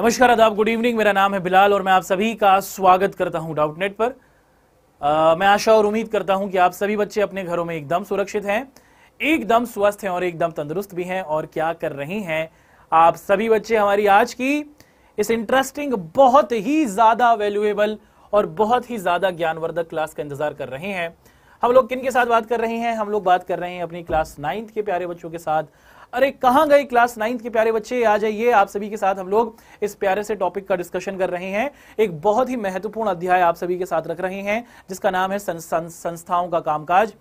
नमस्कार आदाब good evening मेरा नाम है बिलाल और मैं आप सभी का स्वागत करता हूं डाउटनेट पर आ, मैं आशा और उम्मीद करता हूं कि आप सभी बच्चे अपने घरों में एकदम सुरक्षित हैं एकदम स्वस्थ हैं और एकदम तंदुरुस्त भी हैं और क्या कर रहे हैं आप सभी बच्चे हमारी आज की इस इंटरेस्टिंग बहुत ही ज्यादा वैल्यूएबल और बहुत ही ज्यादा ज्ञानवर्धक क्लास का इंतजार कर रहे हैं हम लोग किन के साथ बात कर रहे हैं हम लोग बात कर रहे हैं अपनी क्लास नाइन्थ के प्यारे बच्चों के साथ अरे कहां गए क्लास नाइन्थ के प्यारे बच्चे आ जाइए आप सभी के साथ हम लोग इस प्यारे से टॉपिक का डिस्कशन कर रहे हैं एक बहुत ही महत्वपूर्ण अध्याय आप सभी के साथ रख रहे हैं जिसका नाम है सं, सं, संस्थाओं का कामकाज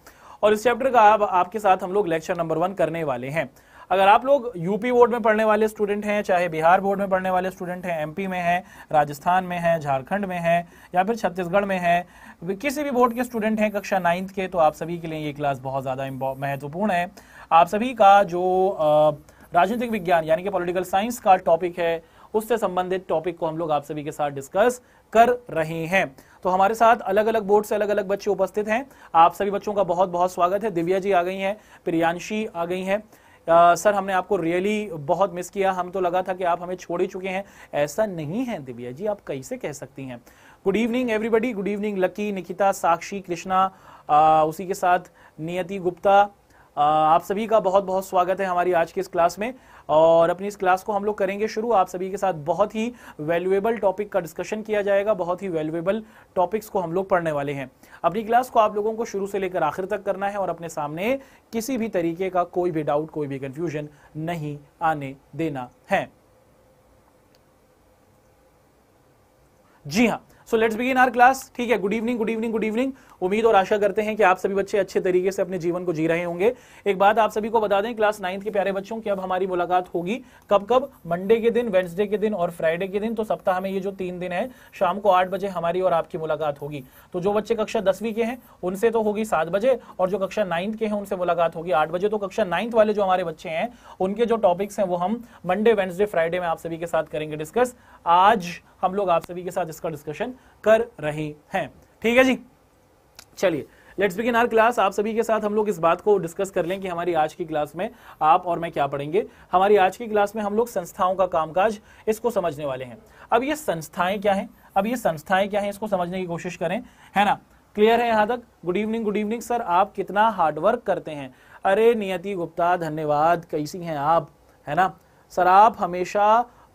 और इस चैप्टर का आप, आपके साथ हम लोग लेक्चर नंबर वन करने वाले हैं अगर आप लोग यूपी बोर्ड में पढ़ने वाले स्टूडेंट हैं चाहे बिहार बोर्ड में पढ़ने वाले स्टूडेंट हैं एमपी में हैं राजस्थान में हैं झारखंड में हैं या फिर छत्तीसगढ़ में हैं किसी भी बोर्ड के स्टूडेंट हैं कक्षा नाइन्थ के तो आप सभी के लिए ये क्लास बहुत ज़्यादा महत्वपूर्ण है आप सभी का जो राजनीतिक विज्ञान यानी कि पॉलिटिकल साइंस का टॉपिक है उससे संबंधित टॉपिक को हम लोग आप सभी के साथ डिस्कस कर रहे हैं तो हमारे साथ अलग अलग बोर्ड से अलग अलग बच्चे उपस्थित हैं आप सभी बच्चों का बहुत बहुत स्वागत है दिव्या जी आ गई हैं प्रियांशी आ गई हैं सर हमने आपको रियली बहुत मिस किया हम तो लगा था कि आप हमें छोड़ ही चुके हैं ऐसा नहीं है दिव्या जी आप कैसे कह सकती हैं good evening everybody good evening Lucky Nikita Sakshi Krishna उसी के साथ नियति गुप्ता आप सभी का बहुत बहुत स्वागत है हमारी आज की इस क्लास में और अपनी इस क्लास को हम लोग करेंगे शुरू आप सभी के साथ बहुत ही वैल्यूएबल टॉपिक का डिस्कशन किया जाएगा बहुत ही वैल्यूएबल टॉपिक्स को हम लोग पढ़ने वाले हैं अपनी क्लास को आप लोगों को शुरू से लेकर आखिर तक करना है और अपने सामने किसी भी तरीके का कोई भी डाउट कोई भी कन्फ्यूजन नहीं आने देना है जी हाँ so let's begin our class ठीक है good evening good evening good evening उम्मीद और आशा करते हैं कि आप सभी बच्चे अच्छे तरीके से अपने जीवन को जी रहे होंगे एक बात आप सभी को बता दें क्लास नाइन्थ के प्यारे बच्चों की अब हमारी मुलाकात होगी कब कब मंडे के दिन वेंसडे के दिन और फ्राइडे के दिन तो सप्ताह में ये जो तीन दिन है शाम को आठ बजे हमारी और आपकी मुलाकात होगी तो जो बच्चे कक्षा दसवीं के हैं उनसे तो होगी सात बजे और जो कक्षा नाइन्थ के हैं उनसे मुलाकात होगी आठ बजे तो कक्षा नाइन्थ वाले जो हमारे बच्चे हैं उनके जो टॉपिक्स हैं वो हम मंडे वेंसडे फ्राइडे में आप सभी के साथ करेंगे डिस्कस आज हम लोग आप सभी के साथ इसका डिस्कशन कर रहे हैं ठीक है जी चलिए लेट्स बिगिन आर क्लास आप सभी के साथ हम लोग इस बात को डिस्कस कर लें कि हमारी आज की क्लास में आप और मैं क्या पढ़ेंगे हमारी आज की क्लास में हम लोग संस्थाओं का कामकाज इसको समझने वाले हैं अब ये संस्थाएं क्या हैं अब ये संस्थाएं क्या हैं इसको समझने की कोशिश करें है ना क्लियर है यहाँ तक good evening good evening sir आप कितना हार्डवर्क करते हैं अरे नियति गुप्ता धन्यवाद कैसी हैं आप है ना सर आप हमेशा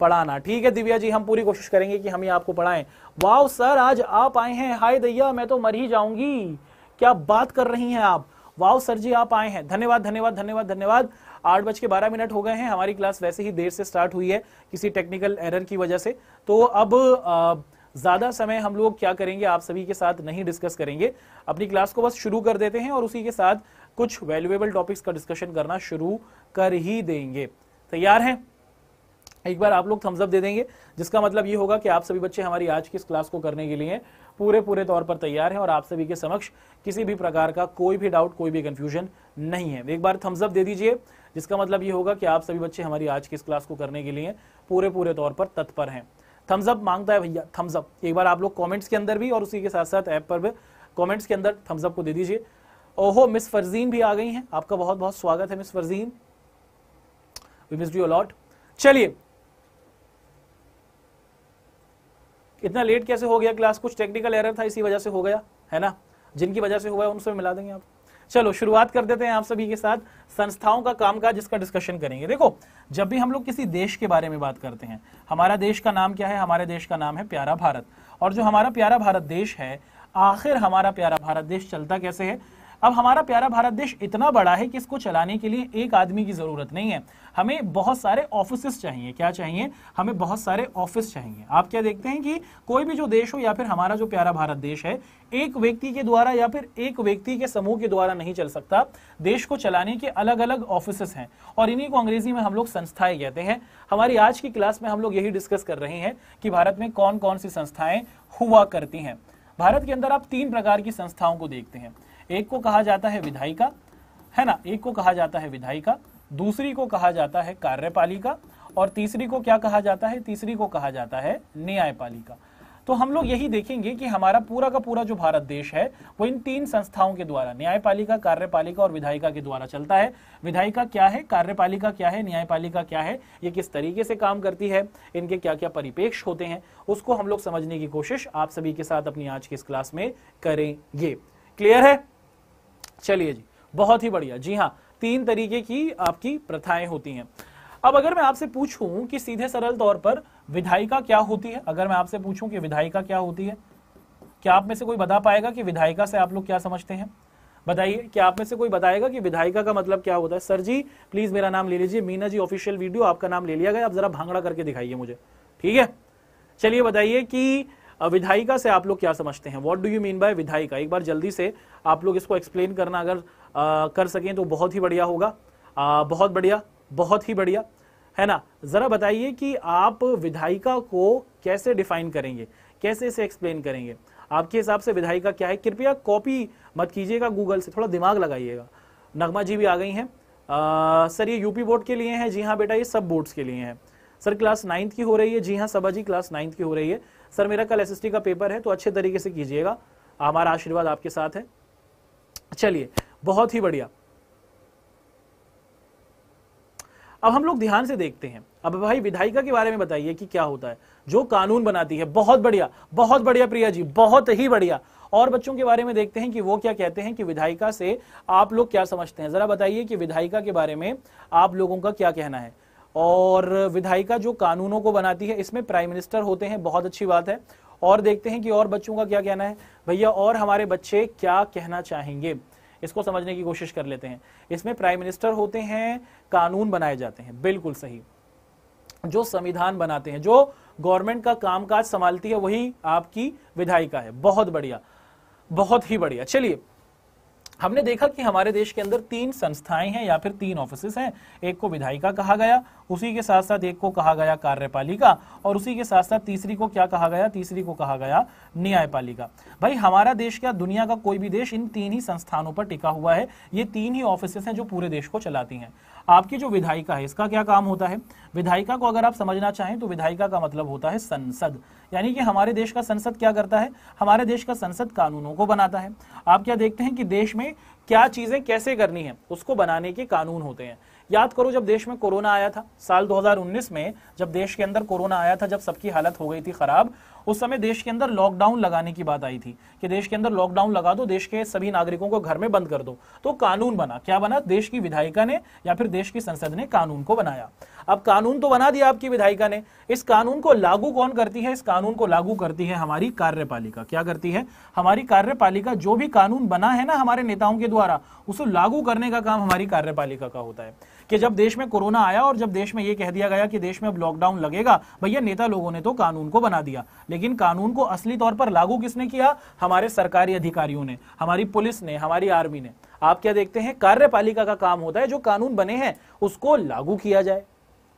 पढ़ाना ठीक है दिव्या जी हम पूरी कोशिश करेंगे कि हम ही आपको पढ़ाएं वाव सर आज आप आए हैं हाय दैया मैं तो मर ही जाऊंगी क्या बात कर रही हैं आप वाव सर जी आप आए हैं धन्यवाद धन्यवाद धन्यवाद धन्यवाद आठ बज के बारह मिनट हो गए हैं हमारी क्लास वैसे ही देर से स्टार्ट हुई है किसी टेक्निकल एरर की वजह से तो अब ज़्यादा समय हम लोग क्या करेंगे आप सभी के साथ नहीं डिस्कस करेंगे अपनी क्लास को बस शुरू कर देते हैं और उसी के साथ कुछ वैल्यूएबल टॉपिक्स का डिस्कशन करना शुरू कर ही देंगे तैयार हैं एक बार आप लोग थम्सअप दे देंगे जिसका मतलब ये होगा कि आप सभी बच्चे हमारी आज की इस क्लास को करने के लिए पूरे पूरे तौर पर तैयार हैं और आप सभी के समक्ष किसी भी प्रकार का कोई भी डाउट कोई भी कन्फ्यूजन नहीं है एक बार थम्सअप दे दीजिए जिसका मतलब ये होगा कि आप सभी बच्चे हमारी आज की इस क्लास को करने के लिए पूरे पूरे तौर पर तत्पर हैं थम्सअप मांगता है भैया थम्सअप एक बार आप लोग कॉमेंट्स के अंदर भी और उसी के साथ साथ ऐप पर भी कॉमेंट्स के अंदर थम्सअप को दे दीजिए ओहो मिस फरजीन भी आ गई हैं आपका बहुत बहुत स्वागत है miss Farzeen we miss you a lot चलिए इतना लेट कैसे हो गया क्लास कुछ टेक्निकल एरर था इसी वजह से हो गया है ना जिनकी वजह से हुआ है उनसे मिला देंगे आप चलो शुरुआत कर देते हैं आप सभी के साथ संस्थाओं का कामकाज इसका डिस्कशन करेंगे देखो जब भी हम लोग किसी देश के बारे में बात करते हैं हमारा देश का नाम क्या है हमारे देश का नाम है प्यारा भारत और जो हमारा प्यारा भारत देश है आखिर हमारा प्यारा भारत देश चलता कैसे है अब हमारा प्यारा भारत देश इतना बड़ा है कि इसको चलाने के लिए एक आदमी की ज़रूरत नहीं है हमें बहुत सारे ऑफिस चाहिए क्या चाहिए हमें बहुत सारे ऑफिस चाहिए आप क्या देखते हैं कि कोई भी जो देश हो या फिर हमारा जो प्यारा भारत देश है एक व्यक्ति के द्वारा या फिर एक व्यक्ति के समूह के द्वारा नहीं चल सकता देश को चलाने के अलग अलग ऑफिस हैं और इन्हीं को अंग्रेजी में हम लोग संस्थाएं कहते हैं हमारी आज की क्लास में हम लोग यही डिस्कस कर रहे हैं कि भारत में कौन कौन सी संस्थाएं हुआ करती हैं भारत के अंदर आप तीन प्रकार की संस्थाओं को देखते हैं एक को कहा जाता है विधायिका है ना एक को कहा जाता है विधायिका दूसरी को कहा जाता है कार्यपालिका और तीसरी को क्या कहा जाता है तीसरी को कहा जाता है न्यायपालिका तो हम लोग यही देखेंगे कि हमारा पूरा का पूरा जो भारत देश है वो इन तीन संस्थाओं के द्वारा न्यायपालिका कार्यपालिका और विधायिका के द्वारा चलता है विधायिका क्या है कार्यपालिका क्या है न्यायपालिका क्या है ये किस तरीके से काम करती है इनके क्या क्या परिपेक्ष होते हैं उसको हम लोग समझने की कोशिश आप सभी के साथ अपनी आज की इस क्लास में करेंगे क्लियर है चलिए जी बहुत ही बढ़िया जी हाँ तीन तरीके की आपकी प्रथाएं होती हैं अब अगर मैं आपसे पूछूं कि सीधे सरल तौर पर विधायिका क्या होती है अगर मैं आपसे पूछूं कि विधायिका क्या होती है क्या आप में से कोई बता पाएगा कि विधायिका से आप लोग क्या समझते हैं बताइए कि आप में से कोई बताएगा कि विधायिका का मतलब क्या होता है सर जी प्लीज मेरा नाम ले लीजिए मीना जी ऑफिशियल वीडियो आपका नाम ले लिया गया आप जरा भांगड़ा करके दिखाइए मुझे ठीक है चलिए बताइए कि विधायिका से आप लोग क्या समझते हैं what do you mean by विधायिका एक बार जल्दी से आप लोग इसको एक्सप्लेन करना अगर आ, कर सकें तो बहुत ही बढ़िया होगा आ, बहुत बढ़िया बहुत ही बढ़िया है ना ज़रा बताइए कि आप विधायिका को कैसे डिफाइन करेंगे कैसे इसे एक्सप्लेन करेंगे आपके हिसाब से विधायिका क्या है कृपया कॉपी मत कीजिएगा गूगल से थोड़ा दिमाग लगाइएगा नगमा जी भी आ गई हैं सर ये यूपी बोर्ड के लिए हैं जी हाँ बेटा ये सब बोर्ड्स के लिए हैं सर क्लास नाइन्थ की हो रही है जी हाँ सभा जी क्लास नाइन्थ की हो रही है सर मेरा कल एस का पेपर है तो अच्छे तरीके से कीजिएगा हमारा आशीर्वाद आपके साथ है चलिए बहुत ही बढ़िया अब हम लोग ध्यान से देखते हैं अब भाई विधायिका के बारे में बताइए कि क्या होता है जो कानून बनाती है बहुत बढ़िया बहुत बढ़िया प्रिया जी बहुत ही बढ़िया और बच्चों के बारे में देखते हैं कि वो क्या कहते हैं कि विधायिका से आप लोग क्या समझते हैं जरा बताइए कि विधायिका के बारे में आप लोगों का क्या कहना है और विधायिका जो कानूनों को बनाती है इसमें प्राइम मिनिस्टर होते हैं बहुत अच्छी बात है और देखते हैं कि और बच्चों का क्या कहना है भैया और हमारे बच्चे क्या कहना चाहेंगे इसको समझने की कोशिश कर लेते हैं इसमें प्राइम मिनिस्टर होते हैं कानून बनाए जाते हैं बिल्कुल सही जो संविधान बनाते हैं जो गवर्नमेंट का कामकाज संभालती है वही आपकी विधायिका है बहुत बढ़िया बहुत ही बढ़िया चलिए हमने देखा कि हमारे देश के अंदर तीन संस्थाएं हैं या फिर तीन ऑफिस हैं एक को विधायिका कहा गया उसी के साथ साथ एक को कहा गया कार्यपालिका और उसी के साथ साथ तीसरी को क्या कहा गया तीसरी को कहा गया न्यायपालिका भाई हमारा देश क्या दुनिया का कोई भी देश इन तीन ही संस्थानों पर टिका हुआ है ये तीन ही ऑफिस हैं जो पूरे देश को चलाती हैं आपकी जो विधायिका है इसका क्या काम होता है विधायिका को अगर आप समझना चाहें तो विधायिका का मतलब होता है संसद यानी कि हमारे देश का संसद क्या करता है हमारे देश का संसद कानूनों को बनाता है आप क्या देखते हैं कि देश में क्या चीजें कैसे करनी है उसको बनाने के कानून होते हैं याद करो जब देश में कोरोना आया था साल 2019 में जब देश के अंदर कोरोना आया था जब सबकी हालत हो गई थी खराब उस समय देश के अंदर लॉकडाउन लगाने की बात आई थी कि देश के अंदर लॉकडाउन लगा दो देश के सभी नागरिकों को घर में बंद कर दो तो कानून बना क्या बना देश की विधायिका ने या फिर देश की संसद ने कानून को बनाया अब कानून तो बना दिया आपकी विधायिका ने इस कानून को लागू कौन करती है इस कानून को लागू करती है हमारी कार्यपालिका क्या करती है हमारी कार्यपालिका जो भी कानून बना है ना हमारे नेताओं के द्वारा उसे लागू करने का काम हमारी कार्यपालिका का होता है कि जब देश में कोरोना आया और जब देश में ये कह दिया गया कि देश में अब लॉकडाउन लगेगा भैया नेता लोगों ने तो कानून को बना दिया लेकिन कानून को असली तौर पर लागू किसने किया हमारे सरकारी अधिकारियों ने हमारी पुलिस ने हमारी आर्मी ने आप क्या देखते हैं कार्यपालिका का काम होता है जो कानून बने हैं उसको लागू किया जाए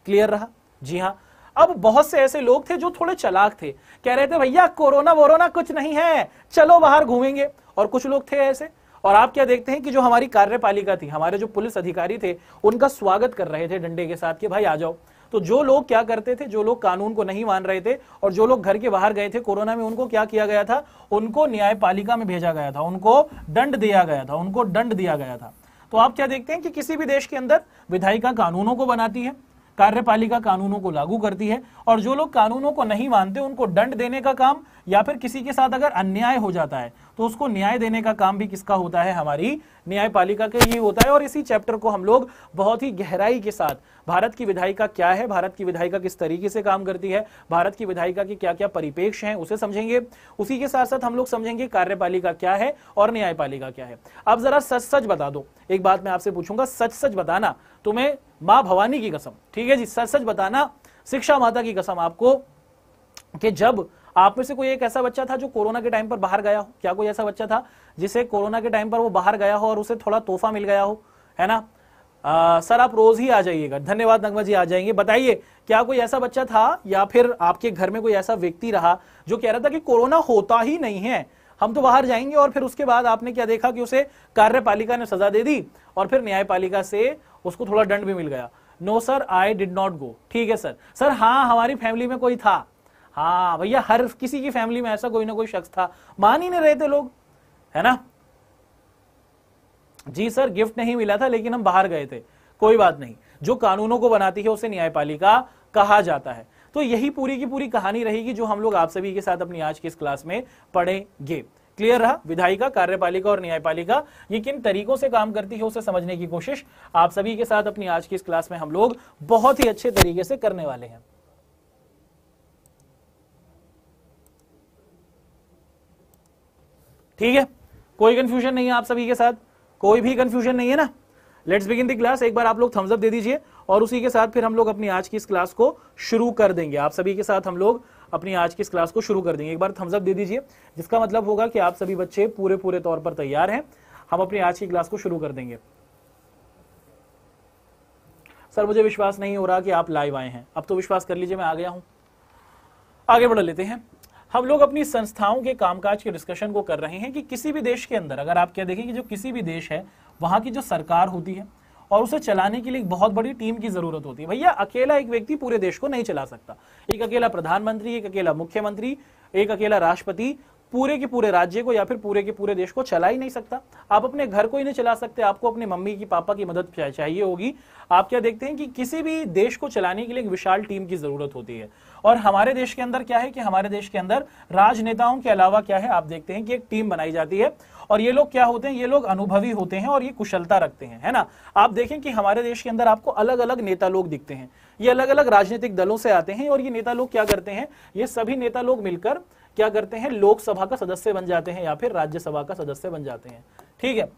क्लियर रहा जी हाँ अब बहुत से ऐसे लोग थे जो थोड़े चलाक थे कह रहे थे भैया कोरोना वोरोना कुछ नहीं है चलो बाहर घूमेंगे और कुछ लोग थे ऐसे और आप क्या देखते हैं कि जो हमारी कार्यपालिका थी हमारे जो पुलिस अधिकारी थे उनका स्वागत कर रहे थे डंडे के साथ कि भाई आ जाओ तो जो लोग क्या करते थे जो लोग कानून को नहीं मान रहे थे और जो लोग घर के बाहर गए थे कोरोना में उनको क्या किया गया था उनको न्यायपालिका में भेजा गया था उनको दंड दिया गया था उनको दंड दिया गया था तो आप क्या देखते हैं कि किसी भी देश के अंदर विधायिका कानूनों को बनाती है कार्यपालिका कानूनों को लागू करती है और जो लोग कानूनों को नहीं मानते उनको दंड देने का काम या फिर किसी के साथ अगर अन्याय हो जाता है तो उसको न्याय देने का काम भी किसका होता है हमारी न्यायपालिका के ही होता है और इसी चैप्टर को हम लोग बहुत ही गहराई के साथ भारत की विधायिका क्या है भारत की विधायिका किस तरीके से काम करती है भारत की विधायिका के क्या क्या परिपेक्ष हैं उसे समझेंगे उसी के साथ साथ हम लोग समझेंगे कार्यपालिका क्या है और न्यायपालिका क्या है अब जरा सच सच बता दो एक बात मैं आपसे पूछूंगा सच सच बताना तुम्हें माँ भवानी की कसम ठीक है जी सच सच बताना शिक्षा माता की कसम आपको कि जब आप में से कोई एक ऐसा बच्चा था जो कोरोना के टाइम पर बाहर गया हो क्या कोई ऐसा बच्चा था जिसे कोरोना के टाइम पर वो बाहर गया हो और उसे थोड़ा तोहफा मिल गया हो है ना आ, सर आप रोज ही आ जाइएगा धन्यवाद नगमा जी आ जाएंगे बताइए क्या कोई ऐसा बच्चा था या फिर आपके घर में कोई ऐसा व्यक्ति रहा जो कह रहा था कि कोरोना होता ही नहीं है हम तो बाहर जाएंगे और फिर उसके बाद आपने क्या देखा कि उसे कार्यपालिका ने सजा दे दी और फिर न्यायपालिका से उसको थोड़ा दंड भी मिल गया no sir I did not go ठीक है सर सर हाँ हमारी फैमिली में कोई था हाँ भैया हर किसी की फैमिली में ऐसा कोई ना कोई शख्स था मान ही नहीं रहे थे लोग है ना जी सर गिफ्ट नहीं मिला था लेकिन हम बाहर गए थे कोई बात नहीं जो कानूनों को बनाती है उसे न्यायपालिका कहा जाता है तो यही पूरी की पूरी कहानी रहेगी जो हम लोग आप सभी के साथ अपनी आज की इस क्लास में पढ़ेंगे क्लियर रहा विधायिका कार्यपालिका और न्यायपालिका ये किन तरीकों से काम करती है उसे समझने की कोशिश आप सभी के साथ अपनी आज की इस क्लास में हम लोग बहुत ही अच्छे तरीके से करने वाले हैं ठीक है कोई कंफ्यूजन नहीं है आप सभी के साथ कोई भी कंफ्यूजन नहीं है ना लेट्स बिगिन दी क्लास एक बार आप लोग थम्सअप दे दीजिए और उसी के साथ फिर हम लोग अपनी आज की इस क्लास को शुरू कर देंगे आप सभी के साथ हम लोग अपनी आज की इस क्लास को शुरू कर देंगे एक बार थम्सअप दे दीजिए जिसका मतलब होगा कि आप सभी बच्चे पूरे पूरे तौर पर तैयार हैं हम अपनी आज की क्लास को शुरू कर देंगे सर मुझे विश्वास नहीं हो रहा कि आप लाइव आए हैं अब तो विश्वास कर लीजिए मैं आ गया हूं आगे बढ़ लेते हैं हम लोग अपनी संस्थाओं के कामकाज के डिस्कशन को कर रहे हैं कि किसी भी देश के अंदर अगर आप क्या देखें कि जो किसी भी देश है वहां की जो सरकार होती है और उसे चलाने के लिए एक बहुत बड़ी टीम की जरूरत होती है भैया अकेला एक व्यक्ति पूरे देश को नहीं चला सकता एक अकेला प्रधानमंत्री एक अकेला मुख्यमंत्री एक अकेला राष्ट्रपति पूरे के पूरे राज्य को या फिर पूरे के पूरे देश को चला ही नहीं सकता आप अपने घर को ही नहीं चला सकते आपको अपने मम्मी की पापा की मदद चाहिए होगी आप क्या देखते हैं कि किसी भी देश को चलाने के लिए एक विशाल टीम की जरूरत होती है और हमारे देश के अंदर क्या है कि हमारे देश के अंदर राजनेताओं के अलावा क्या है आप देखते हैं कि एक टीम बनाई जाती है और ये लोग क्या होते हैं ये लोग अनुभवी होते हैं और ये कुशलता रखते हैं है ना आप देखें कि हमारे देश के अंदर आपको अलग अलग नेता लोग दिखते हैं ये अलग अलग राजनीतिक दलों से आते हैं और ये नेता लोग क्या करते हैं ये सभी नेता लोग मिलकर क्या करते हैं लोकसभा का सदस्य बन जाते हैं या फिर राज्यसभा का सदस्य बन जाते हैं ठीक है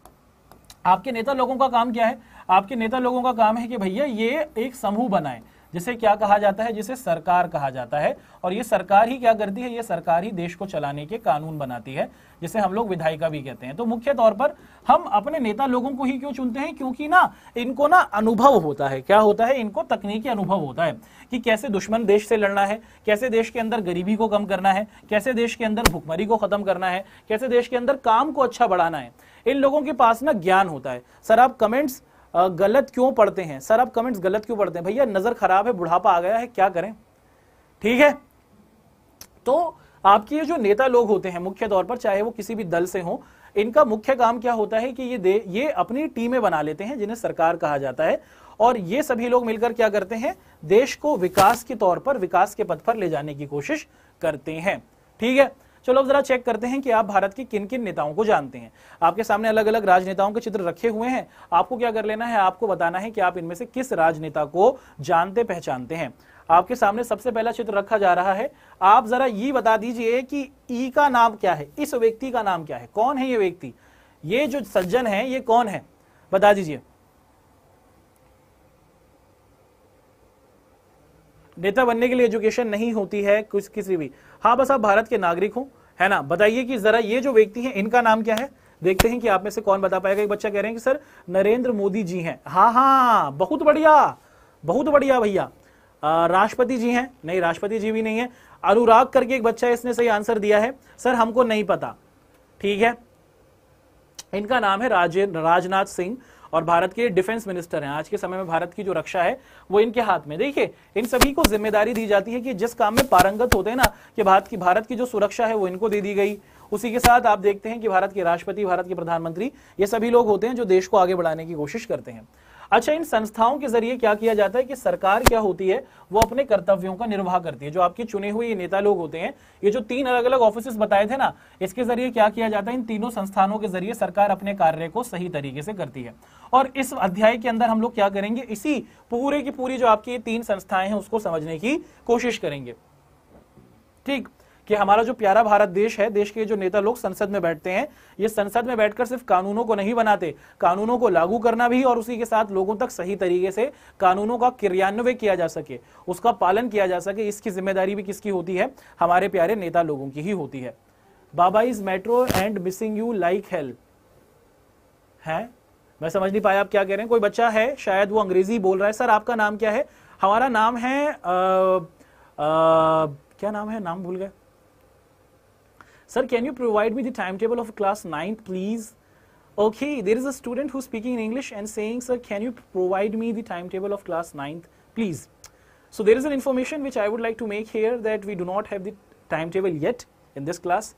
आपके नेता लोगों का काम क्या है आपके नेता लोगों का काम है कि भैया ये एक समूह बनाएं जिसे क्या कहा जाता है जिसे सरकार कहा जाता है और ये सरकार ही क्या करती है ये सरकार ही देश को चलाने के कानून बनाती है जिसे हम लोग विधायिका भी कहते हैं तो मुख्य तौर पर हम अपने नेता लोगों को ही क्यों चुनते हैं क्योंकि ना इनको ना अनुभव होता है क्या होता है इनको तकनीकी अनुभव होता है कि कैसे दुश्मन देश से लड़ना है कैसे देश के अंदर गरीबी को कम करना है कैसे देश के अंदर भुखमरी को खत्म करना है कैसे देश के अंदर काम को अच्छा बढ़ाना है इन लोगों के पास ना ज्ञान होता है सर आप कमेंट्स गलत क्यों पढ़ते हैं सर आप कमेंट्स गलत क्यों पढ़ते हैं भैया नजर खराब है बुढ़ापा आ गया है क्या करें ठीक है तो आपके ये जो नेता लोग होते हैं मुख्य तौर पर चाहे वो किसी भी दल से हो इनका मुख्य काम क्या होता है कि ये दे ये अपनी टीमें बना लेते हैं जिन्हें सरकार कहा जाता है और ये सभी लोग मिलकर क्या करते हैं देश को विकास के तौर पर विकास के पथ पर ले जाने की कोशिश करते हैं ठीक है चलो जरा चेक करते हैं कि आप भारत के किन किन नेताओं को जानते हैं आपके सामने अलग अलग राजनेताओं के चित्र रखे हुए हैं आपको क्या कर लेना है आपको बताना है कि आप इनमें से किस राजनेता को जानते पहचानते हैं आपके सामने सबसे पहला चित्र रखा जा रहा है आप जरा ये बता दीजिए कि ई का नाम क्या है इस व्यक्ति का नाम क्या है कौन है ये व्यक्ति ये जो सज्जन है ये कौन है बता दीजिए नेता बनने के लिए एजुकेशन नहीं होती है कुछ किसी भी हाँ बस आप भारत के नागरिक हो है ना बताइए कि जरा ये जो व्यक्ति है इनका नाम क्या है देखते हैं कि आप में से कौन बता पाएगा एक बच्चा कह रहे हैं कि सर नरेंद्र मोदी जी हैं हाँ हाँ बहुत बढ़िया बहुत बढ़िया भैया राष्ट्रपति जी हैं नहीं राष्ट्रपति जी भी नहीं है अनुराग करके एक बच्चा इसने सही आंसर दिया है सर हमको नहीं पता ठीक है इनका नाम है राजे राजनाथ सिंह और भारत के डिफेंस मिनिस्टर हैं आज के समय में भारत की जो रक्षा है वो इनके हाथ में देखिए इन सभी को जिम्मेदारी दी जाती है कि जिस काम में पारंगत होते हैं ना कि भारत की भारत की जो सुरक्षा है वो इनको दे दी गई उसी के साथ आप देखते हैं कि भारत के राष्ट्रपति भारत के प्रधानमंत्री ये सभी लोग होते हैं जो देश को आगे बढ़ाने की कोशिश करते हैं अच्छा इन संस्थाओं के जरिए क्या किया जाता है कि सरकार क्या होती है वो अपने कर्तव्यों का निर्वाह करती है जो आपके चुने हुए नेता लोग होते हैं ये जो तीन अलग अलग ऑफिस बताए थे ना इसके जरिए क्या किया जाता है इन तीनों संस्थानों के जरिए सरकार अपने कार्य को सही तरीके से करती है और इस अध्याय के अंदर हम लोग क्या करेंगे इसी पूरे की पूरी जो आपकी तीन संस्थाएं हैं उसको समझने की कोशिश करेंगे ठीक कि हमारा जो प्यारा भारत देश है देश के जो नेता लोग संसद में बैठते हैं ये संसद में बैठकर सिर्फ कानूनों को नहीं बनाते कानूनों को लागू करना भी और उसी के साथ लोगों तक सही तरीके से कानूनों का क्रियान्वय किया जा सके उसका पालन किया जा सके इसकी जिम्मेदारी भी किसकी होती है हमारे प्यारे नेता लोगों की ही होती है बाबा is metro and missing you like hell है मैं समझ नहीं पाया आप क्या कह रहे हैं कोई बच्चा है शायद वो अंग्रेजी बोल रहा है सर आपका नाम क्या है हमारा नाम है आ, आ, क्या नाम है नाम भूल गए Sir, can you provide me the timetable of class 9th, please? Okay, there is a student who's speaking in English and saying, sir, can you provide me the timetable of class 9th, please? So there is an information which I would like to make here that we do not have the timetable yet in this class.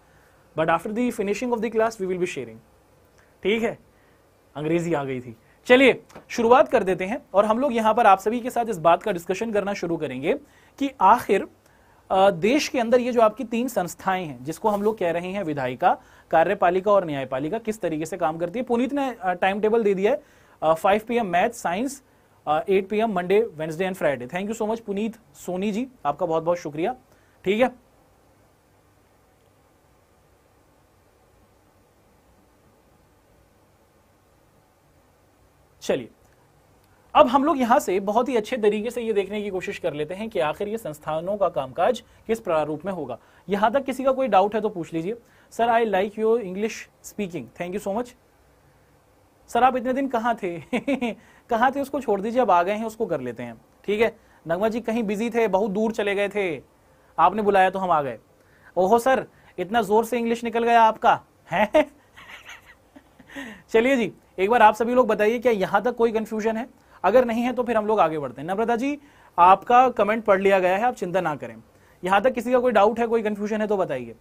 But after the finishing of the class, we will be sharing. ठीक है अंग्रेजी आ गई थी चलिए शुरुआत कर देते हैं और हम लोग यहां पर आप सभी के साथ इस बात का डिस्कशन करना शुरू करेंगे कि आखिर देश के अंदर ये जो आपकी तीन संस्थाएं हैं जिसको हम लोग कह रहे हैं विधायिका कार्यपालिका और न्यायपालिका किस तरीके से काम करती है पुनीत ने टाइम टेबल दे दिया है five P math science eight P M Monday Wednesday and Friday thank you so much Puneet Soni ji आपका बहुत बहुत शुक्रिया ठीक है चलिए अब हम लोग यहां से बहुत ही अच्छे तरीके से ये देखने की कोशिश कर लेते हैं कि आखिर ये संस्थानों का कामकाज किस प्रारूप में होगा यहां तक किसी का कोई डाउट है तो पूछ लीजिए sir I like your English speaking thank you so much sir आप इतने दिन कहां थे कहां थे उसको छोड़ दीजिए अब आ गए हैं उसको कर लेते हैं ठीक है नगमा जी कहीं बिजी थे बहुत दूर चले गए थे आपने बुलाया तो हम आ गए ओहो सर इतना जोर से इंग्लिश निकल गया आपका है चलिए जी एक बार आप सभी लोग बताइए क्या यहां तक कोई कंफ्यूजन है अगर नहीं है तो फिर हम लोग आगे बढ़ते हैं नम्रता जी आपका कमेंट पढ़ लिया गया है आप चिंता ना करें यहां तक किसी का कोई डाउट है कोई कंफ्यूजन है तो बताइए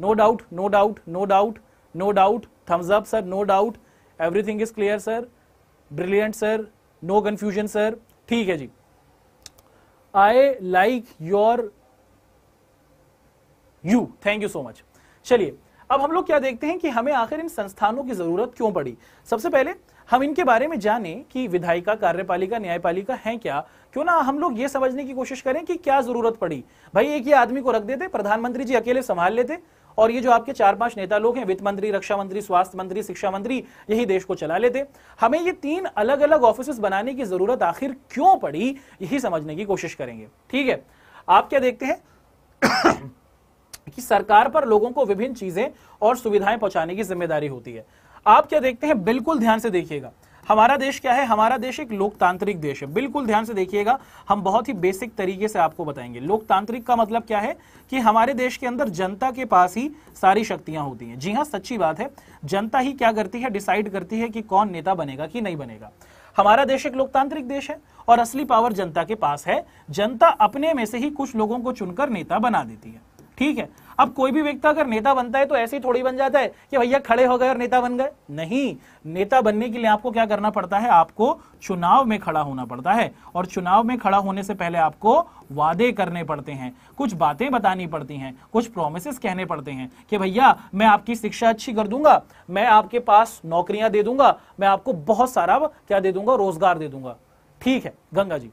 no doubt no doubt no doubt no doubt thumbs up sir no doubt everything is clear sir brilliant sir no confusion sir ठीक है जी I like your you thank you so much चलिए अब हम लोग क्या देखते हैं कि हमें आखिर इन संस्थानों की जरूरत क्यों पड़ी सबसे पहले हम इनके बारे में जाने कि विधायिका कार्यपालिका न्यायपालिका है क्या क्यों ना हम लोग ये समझने की कोशिश करें कि क्या जरूरत पड़ी भाई एक ही आदमी को रख देते प्रधानमंत्री जी अकेले संभाल लेते और ये जो आपके चार पांच नेता लोग हैं वित्त मंत्री रक्षा मंत्री स्वास्थ्य मंत्री शिक्षा मंत्री यही देश को चला लेते हमें ये तीन अलग अलग ऑफिस बनाने की जरूरत आखिर क्यों पड़ी यही समझने की कोशिश करेंगे ठीक है आप क्या देखते हैं कि सरकार पर लोगों को विभिन्न चीजें और सुविधाएं पहुंचाने की जिम्मेदारी होती है आप क्या देखते हैं बिल्कुल ध्यान से देखिएगा हमारा देश क्या है हमारा देश एक लोकतांत्रिक देश है बिल्कुल ध्यान से देखिएगा हम बहुत ही बेसिक तरीके से आपको बताएंगे लोकतांत्रिक का मतलब क्या है कि हमारे देश के अंदर जनता के पास ही सारी शक्तियां होती हैं जी हाँ सच्ची बात है जनता ही क्या करती है डिसाइड करती है कि कौन नेता बनेगा कि नहीं बनेगा हमारा देश एक लोकतांत्रिक देश है और असली पावर जनता के पास है जनता अपने में से ही कुछ लोगों को चुनकर नेता बना देती है ठीक है अब कोई भी व्यक्ति अगर नेता बनता है तो ऐसे ही थोड़ी बन जाता है कि भैया खड़े हो गए और नेता बन गए नहीं नेता बनने के लिए आपको क्या करना पड़ता है आपको चुनाव में खड़ा होना पड़ता है और चुनाव में खड़ा होने से पहले आपको वादे करने पड़ते हैं कुछ बातें बतानी पड़ती हैं कुछ प्रोमिस कहने पड़ते हैं कि भैया मैं आपकी शिक्षा अच्छी कर दूंगा मैं आपके पास नौकरियां दे दूंगा मैं आपको बहुत सारा क्या दे दूंगा रोजगार दे दूंगा ठीक है गंगा जी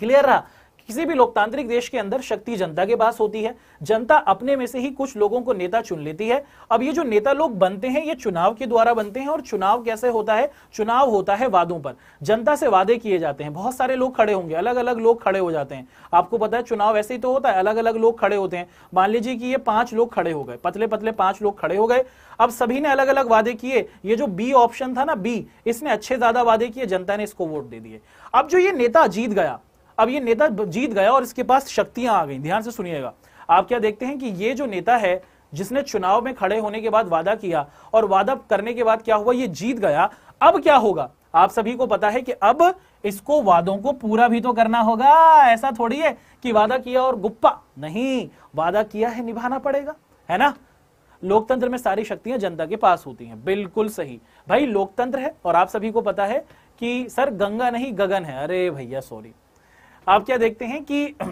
क्लियर रहा किसी भी लोकतांत्रिक देश के अंदर शक्ति जनता के पास होती है जनता अपने में से ही कुछ लोगों को नेता चुन लेती है अब ये जो नेता लोग बनते हैं ये चुनाव के द्वारा बनते हैं और चुनाव कैसे होता है चुनाव होता है वादों पर जनता से वादे किए जाते हैं बहुत सारे लोग खड़े होंगे अलग अलग लोग खड़े हो जाते हैं आपको पता है चुनाव ऐसे ही तो होता है अलग अलग लोग खड़े होते हैं मान लीजिए कि ये पांच लोग खड़े हो गए पतले पतले पांच लोग खड़े हो गए अब सभी ने अलग अलग वादे किए ये जो बी ऑप्शन था ना बी इसने अच्छे ज्यादा वादे किए जनता ने इसको वोट दे दिए अब जो ये नेता जीत गया अब ये नेता जीत गया और इसके पास शक्तियां आ गई ध्यान से सुनिएगा आप क्या देखते हैं कि ये जो नेता है जिसने चुनाव में खड़े होने के बाद वादा किया और वादा करने के बाद क्या हुआ ये जीत गया अब क्या होगा आप सभी को पता है कि अब इसको वादों को पूरा भी तो करना होगा ऐसा थोड़ी है कि वादा किया और गुप्पा नहीं वादा किया है निभाना पड़ेगा है ना लोकतंत्र में सारी शक्तियां जनता के पास होती हैं बिल्कुल सही भाई लोकतंत्र है और आप सभी को पता है कि सर गंगा नहीं गगन है अरे भैया सॉरी आप क्या देखते हैं कि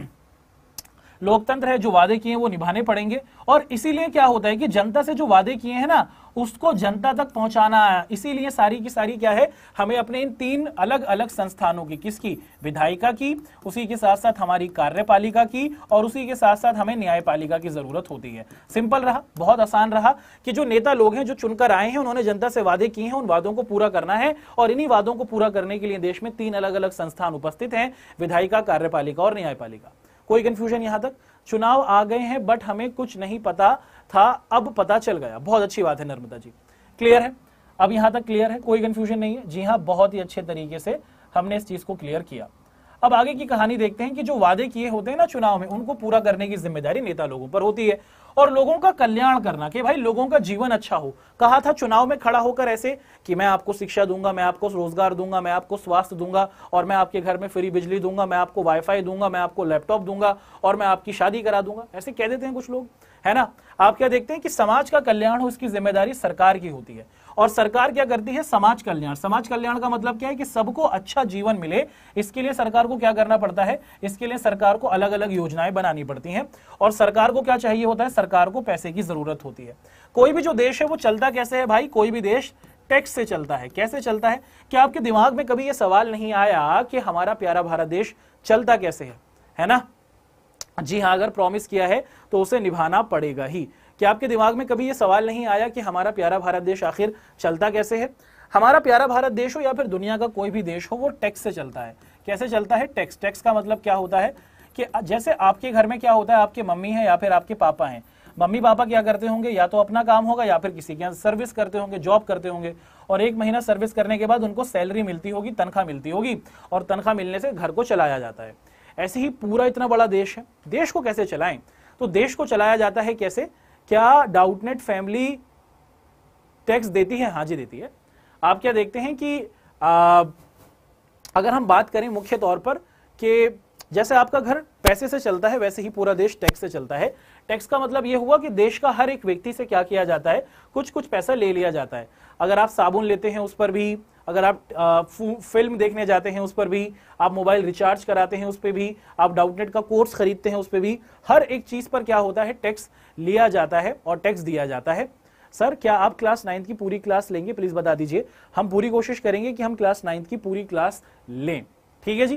लोकतंत्र है जो वादे किए हैं वो निभाने पड़ेंगे और इसीलिए क्या होता है कि जनता से जो वादे किए हैं ना उसको जनता तक पहुंचाना है इसीलिए सारी की सारी क्या है हमें अपने इन तीन अलग अलग संस्थानों की किसकी विधायिका की उसी के साथ साथ हमारी कार्यपालिका की और उसी के साथ साथ हमें न्यायपालिका की जरूरत होती है सिंपल रहा बहुत आसान रहा कि जो नेता लोग हैं जो चुनकर आए हैं उन्होंने जनता से वादे किए हैं उन वादों को पूरा करना है और इन्हीं वादों को पूरा करने के लिए देश में तीन अलग अलग संस्थान उपस्थित हैं विधायिका कार्यपालिका और न्यायपालिका कोई कंफ्यूजन यहां तक चुनाव आ गए हैं बट हमें कुछ नहीं पता था अब पता चल गया बहुत अच्छी बात है नर्मदा जी क्लियर है अब यहां तक क्लियर है कोई कंफ्यूजन नहीं है जी हाँ बहुत ही अच्छे तरीके से हमने इस चीज को क्लियर किया अब आगे की कहानी देखते हैं कि जो वादे किए होते हैं ना चुनाव में उनको पूरा करने की जिम्मेदारी नेता लोगों पर होती है और लोगों का कल्याण करना कि भाई लोगों का जीवन अच्छा हो कहा था चुनाव में खड़ा होकर ऐसे कि मैं आपको शिक्षा दूंगा मैं आपको रोजगार दूंगा मैं आपको स्वास्थ्य दूंगा और मैं आपके घर में फ्री बिजली दूंगा मैं आपको वाईफाई दूंगा मैं आपको लैपटॉप दूंगा और मैं आपकी शादी करा दूंगा ऐसे कह देते हैं कुछ लोग है ना आप क्या देखते हैं कि समाज का कल्याण हो इसकी जिम्मेदारी सरकार की होती है और सरकार क्या करती है समाज कल्याण समाज कल्याण का मतलब क्या है कि सबको अच्छा जीवन मिले इसके लिए सरकार को क्या करना पड़ता है इसके लिए सरकार को अलग अलग योजनाएं बनानी पड़ती हैं और सरकार को क्या चाहिए होता है सरकार को पैसे की जरूरत होती है कोई भी जो देश है वो चलता कैसे है भाई कोई भी देश टैक्स से चलता है कैसे चलता है क्या आपके दिमाग में कभी यह सवाल नहीं आया कि हमारा प्यारा भारत देश चलता कैसे है है ना जी हाँ अगर प्रॉमिस किया है तो उसे निभाना पड़ेगा ही क्या आपके दिमाग में कभी ये सवाल नहीं आया कि हमारा प्यारा भारत देश आखिर चलता कैसे है हमारा प्यारा भारत देश हो या फिर दुनिया का कोई भी देश हो वो टैक्स से चलता है कैसे चलता है टैक्स टैक्स का मतलब क्या होता है कि जैसे आपके घर में क्या होता है आपके मम्मी है या फिर आपके पापा हैं मम्मी पापा क्या करते होंगे या तो अपना काम होगा या फिर किसी के यहाँ सर्विस करते होंगे जॉब करते होंगे और एक महीना सर्विस करने के बाद उनको सैलरी मिलती होगी तनख्वाह मिलती होगी और तनख्वाह मिलने से घर को चलाया जाता है ऐसे ही पूरा इतना बड़ा देश है देश को कैसे चलाएं तो देश को चलाया जाता है कैसे क्या डाउटनेट फैमिली टैक्स देती है हाँ जी देती है आप क्या देखते हैं कि आ, अगर हम बात करें मुख्य तौर पर कि जैसे आपका घर पैसे से चलता है वैसे ही पूरा देश टैक्स से चलता है टैक्स का मतलब यह हुआ कि देश का हर एक व्यक्ति से क्या किया जाता है कुछ कुछ पैसा ले लिया जाता है अगर आप साबुन लेते हैं उस पर भी अगर आप फिल्म देखने जाते हैं उस पर भी आप मोबाइल रिचार्ज कराते हैं उस पर भी आप डाउटनेट का कोर्स खरीदते हैं उस पर भी हर एक चीज पर क्या होता है टैक्स लिया जाता है और टैक्स दिया जाता है सर क्या आप क्लास नाइन्थ की पूरी क्लास लेंगे प्लीज बता दीजिए हम पूरी कोशिश करेंगे कि हम क्लास नाइन्थ की पूरी क्लास लें ठीक है जी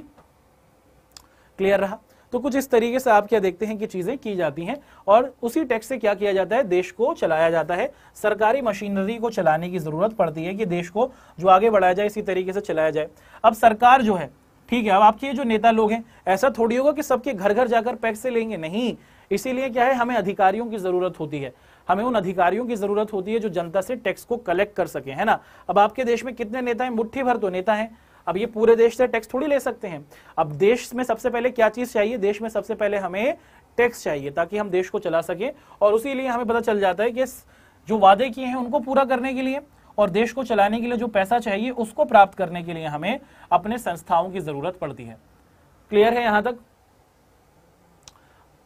क्लियर रहा तो कुछ इस तरीके से आप क्या देखते हैं कि चीज़ें की जाती हैं और उसी टैक्स से क्या किया जाता है देश को चलाया जाता है सरकारी मशीनरी को चलाने की ज़रूरत पड़ती है कि देश को जो आगे बढ़ाया जाए इसी तरीके से चलाया जाए अब सरकार जो है ठीक है अब आपके जो नेता लोग हैं ऐसा थोड़ी होगा कि सबके घर घर जाकर पैक्स से लेंगे नहीं इसीलिए क्या है हमें अधिकारियों की ज़रूरत होती है हमें उन अधिकारियों की ज़रूरत होती है जो जनता से टैक्स को कलेक्ट कर सके है ना अब आपके देश में कितने नेता हैं मुट्ठी भर तो नेता हैं अब ये पूरे देश से टैक्स थोड़ी ले सकते हैं अब देश में सबसे पहले क्या चीज़ चाहिए देश में सबसे पहले हमें टैक्स चाहिए ताकि हम देश को चला सके और उसी लिए हमें पता चल जाता है कि जो वादे किए हैं उनको पूरा करने के लिए और देश को चलाने के लिए जो पैसा चाहिए उसको प्राप्त करने के लिए हमें अपने संस्थाओं की ज़रूरत पड़ती है क्लियर है यहां तक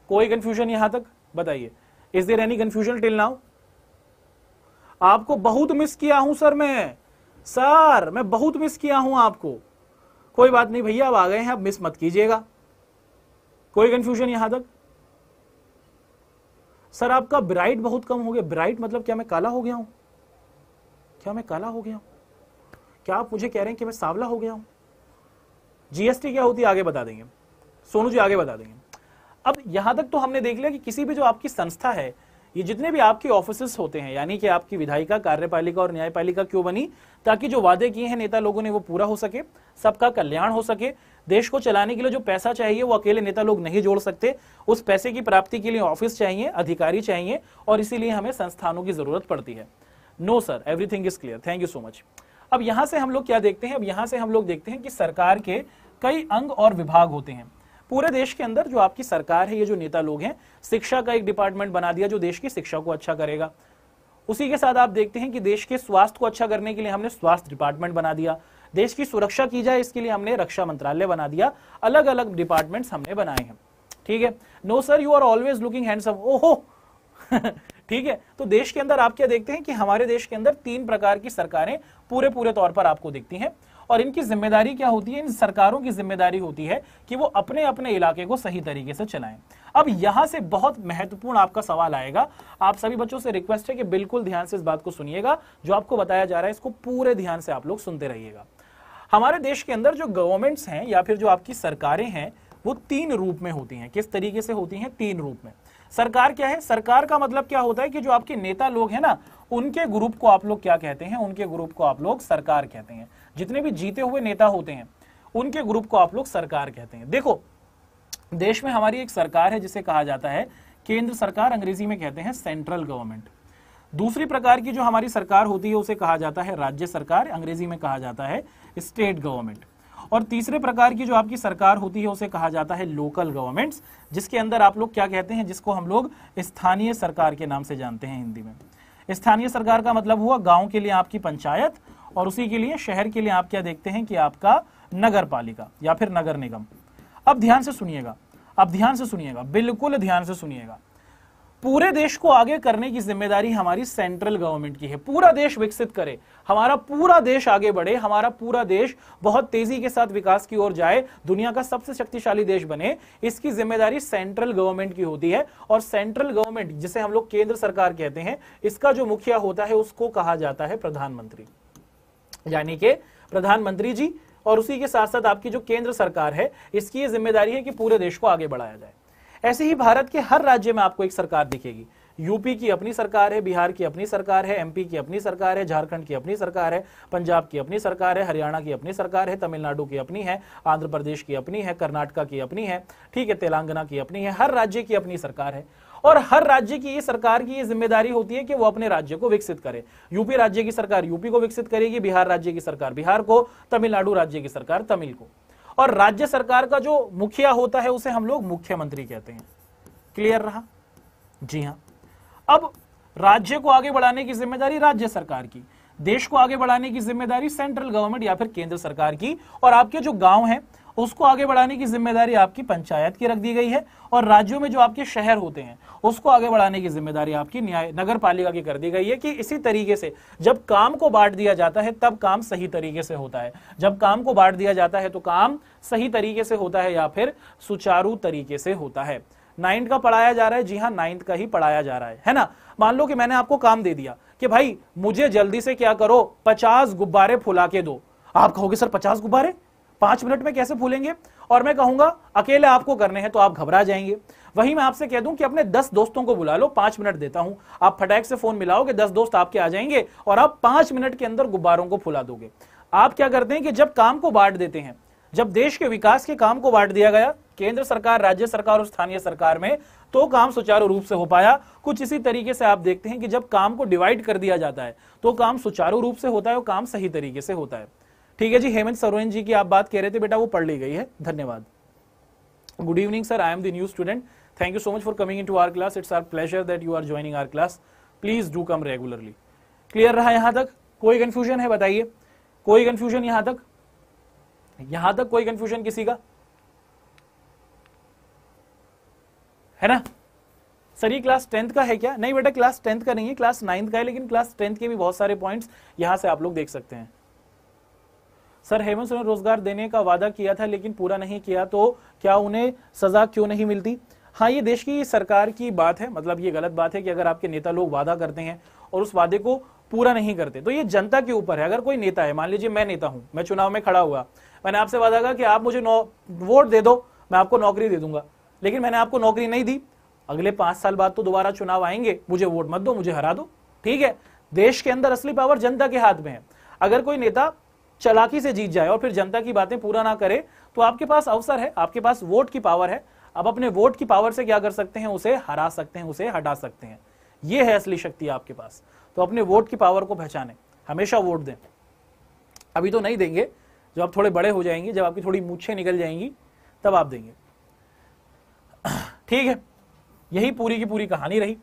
कोई कंफ्यूजन यहां तक बताइए is there any confusion till now आपको बहुत मिस किया हूं सर मैं सर मैं बहुत मिस किया हूं आपको कोई बात नहीं भैया अब आ गए हैं अब मिस मत कीजिएगा कोई कंफ्यूजन यहां तक सर आपका ब्राइट बहुत कम हो गया ब्राइट मतलब क्या मैं काला हो गया हूं क्या मैं काला हो गया हूं क्या आप मुझे कह रहे हैं कि मैं सावला हो गया हूं जीएसटी क्या होती है आगे बता देंगे सोनू जी आगे बता देंगे अब यहां तक तो हमने देख लिया कि किसी भी जो आपकी संस्था है ये जितने भी आपके ऑफिस होते हैं यानी कि आपकी विधायिका कार्यपालिका और न्यायपालिका क्यों बनी ताकि जो वादे किए हैं नेता लोगों ने वो पूरा हो सके सबका कल्याण हो सके देश को चलाने के लिए जो पैसा चाहिए वो अकेले नेता लोग नहीं जोड़ सकते उस पैसे की प्राप्ति के लिए ऑफिस चाहिए अधिकारी चाहिए और इसीलिए हमें संस्थानों की जरूरत पड़ती है no sir everything is clear thank you so much अब यहां से हम लोग क्या देखते हैं अब यहां से हम लोग देखते हैं कि सरकार के कई अंग और विभाग होते हैं पूरे देश के अंदर जो आपकी सरकार है ये जो नेता लोग हैं शिक्षा का एक डिपार्टमेंट बना दिया जो देश की शिक्षा को अच्छा करेगा उसी के साथ आप देखते हैं कि देश के स्वास्थ्य को अच्छा करने के लिए हमने स्वास्थ्य डिपार्टमेंट बना दिया देश की सुरक्षा की जाए इसके लिए हमने रक्षा मंत्रालय बना दिया अलग अलग डिपार्टमेंट हमने बनाए हैं ठीक है no sir you are always looking handsome ओहो ठीक है तो देश के अंदर आप क्या देखते हैं कि हमारे देश के अंदर तीन प्रकार की सरकारें पूरे पूरे तौर पर आपको देखती हैं और इनकी जिम्मेदारी क्या होती है इन सरकारों की जिम्मेदारी होती है कि वो अपने अपने इलाके को सही तरीके से चलाएं अब यहां से बहुत महत्वपूर्ण आपका सवाल आएगा आप सभी बच्चों से रिक्वेस्ट है कि बिल्कुल ध्यान से इस बात को सुनिएगा जो आपको बताया जा रहा है इसको पूरे ध्यान से आप लोग सुनते रहिएगा हमारे देश के अंदर जो गवर्नमेंट्स हैं या फिर जो आपकी सरकारें हैं वो तीन रूप में होती हैं किस तरीके से होती हैं तीन रूप में सरकार क्या है सरकार का मतलब क्या होता है कि जो आपके नेता लोग हैं ना उनके ग्रुप को आप लोग क्या कहते हैं उनके ग्रुप को आप लोग सरकार कहते हैं जितने भी जीते हुए नेता होते हैं उनके ग्रुप को आप लोग सरकार कहते हैं देखो देश में हमारी एक सरकार है जिसे कहा जाता है केंद्र सरकार अंग्रेजी में कहते हैं सेंट्रल गवर्नमेंट दूसरी प्रकार की जो हमारी सरकार होती है उसे कहा जाता है राज्य सरकार अंग्रेजी में कहा जाता है स्टेट गवर्नमेंट और तीसरे प्रकार की जो आपकी सरकार होती है उसे कहा जाता है लोकल गवर्नमेंट्स जिसके अंदर आप लोग क्या कहते हैं जिसको हम लोग स्थानीय सरकार के नाम से जानते हैं हिंदी में स्थानीय सरकार का मतलब हुआ गांव के लिए आपकी पंचायत और उसी के लिए शहर के लिए आप क्या देखते हैं कि आपका नगर पालिका या फिर नगर निगम अब ध्यान से सुनिएगा अब ध्यान से सुनिएगा बिल्कुल ध्यान से सुनिएगा पूरे देश को आगे करने की जिम्मेदारी हमारी सेंट्रल गवर्नमेंट की है पूरा देश विकसित करे हमारा पूरा देश आगे बढ़े हमारा पूरा देश बहुत तेजी के साथ विकास की ओर जाए दुनिया का सबसे शक्तिशाली देश बने इसकी जिम्मेदारी सेंट्रल गवर्नमेंट की होती है और सेंट्रल गवर्नमेंट जिसे हम लोग केंद्र सरकार कहते हैं इसका जो मुखिया होता है उसको कहा जाता है प्रधानमंत्री यानी कि प्रधानमंत्री जी और उसी के साथ साथ आपकी जो केंद्र सरकार है इसकी ये जिम्मेदारी है कि पूरे देश को आगे बढ़ाया जाए ऐसे ही भारत के हर राज्य में आपको एक सरकार दिखेगी यूपी की अपनी सरकार है बिहार की अपनी सरकार है एमपी की अपनी सरकार है झारखंड की अपनी सरकार है पंजाब की अपनी सरकार है हरियाणा की अपनी सरकार है तमिलनाडु की अपनी है आंध्र प्रदेश की अपनी है कर्नाटका की अपनी है ठीक है तेलंगाना की अपनी है हर राज्य की अपनी सरकार है और हर राज्य की ये सरकार की ये जिम्मेदारी होती है कि वो अपने राज्य को विकसित करे यूपी राज्य की सरकार यूपी को विकसित करेगी बिहार राज्य की सरकार बिहार को तमिलनाडु राज्य की सरकार तमिल को और राज्य सरकार का जो मुखिया होता है उसे हम लोग मुख्यमंत्री कहते हैं क्लियर रहा जी हाँ अब राज्य को आगे बढ़ाने की जिम्मेदारी राज्य सरकार की देश को आगे बढ़ाने की जिम्मेदारी सेंट्रल गवर्नमेंट या फिर केंद्र सरकार की और आपके जो गांव हैं उसको आगे बढ़ाने की जिम्मेदारी आपकी पंचायत की रख दी गई है और राज्यों में जो आपके शहर होते हैं उसको आगे बढ़ाने की जिम्मेदारी आपकी न्याय नगर पालिका की कर दी गई है कि इसी तरीके से जब काम को बांट दिया जाता है तब काम सही तरीके से होता है जब काम को बांट दिया जाता है तो काम सही तरीके से होता है या फिर सुचारू तरीके से होता है नाइन्थ का पढ़ाया जा रहा है जी हाँ नाइन्थ का ही पढ़ाया जा रहा है है ना मान लो कि मैंने आपको काम दे दिया कि भाई मुझे जल्दी से क्या करो पचास गुब्बारे फुला के दो आप कहोगे सर पचास गुब्बारे पांच मिनट में कैसे फूलेंगे और मैं कहूंगा अकेले आपको करने हैं तो आप घबरा जाएंगे वहीं मैं आपसे कह दूं कि अपने दस दोस्तों को बुला लो पांच मिनट देता हूं आप फटाक से फोन मिलाओगे दस दोस्त आपके आ जाएंगे और आप पांच मिनट के अंदर गुब्बारों को फुला दोगे आप क्या करते हैं कि जब काम को बांट देते हैं जब देश के विकास के काम को बांट दिया गया केंद्र सरकार राज्य सरकार और स्थानीय सरकार में तो काम सुचारू रूप से हो पाया कुछ इसी तरीके से आप देखते हैं कि जब काम को डिवाइड कर दिया जाता है तो काम सुचारू रूप से होता है और काम सही तरीके से होता है ठीक है जी हेमंत सरोन जी की आप बात कह रहे थे बेटा वो पढ़ ली गई है धन्यवाद good evening sir I am the new student thank you so much for coming into our class it's our pleasure that you are joining our class please do come regularly clear रहा यहां तक कोई confusion है बताइए कोई confusion यहां तक यहां तक कोई कंफ्यूजन किसी का है ना सर ये क्लास टेंथ का है क्या नहीं बेटा क्लास टेंथ का नहीं है क्लास नाइन्थ का है लेकिन क्लास टेंथ के भी बहुत सारे पॉइंट्स यहाँ से आप लोग देख सकते हैं सर हेमंत सोरेन रोजगार देने का वादा किया था लेकिन पूरा नहीं किया तो क्या उन्हें सजा क्यों नहीं मिलती हाँ ये देश की सरकार की बात है मतलब ये गलत बात है कि अगर आपके नेता लोग वादा करते हैं और उस वादे को पूरा नहीं करते तो ये जनता के ऊपर है अगर कोई नेता है मान लीजिए मैं नेता हूं मैं चुनाव में खड़ा हुआ मैंने आपसे वादा कहा कि आप मुझे वोट दे दो मैं आपको नौकरी दे दूंगा लेकिन मैंने आपको नौकरी नहीं दी अगले पांच साल बाद तो दोबारा चुनाव आएंगे मुझे वोट मत दो मुझे हरा दो ठीक है देश के अंदर असली पावर जनता के हाथ में है अगर कोई नेता चलाकी से जीत जाए और फिर जनता की बातें पूरा ना करे तो आपके पास अवसर है आपके पास वोट की पावर है आप अपने वोट की पावर से क्या कर सकते हैं उसे हरा सकते हैं उसे हटा सकते हैं ये है असली शक्ति आपके पास तो अपने वोट की पावर को पहचाने हमेशा वोट दें अभी तो नहीं देंगे जब आप थोड़े बड़े हो जाएंगे जब आपकी थोड़ी मूछे निकल जाएंगी तब आप देंगे ठीक है यही पूरी की पूरी कहानी रही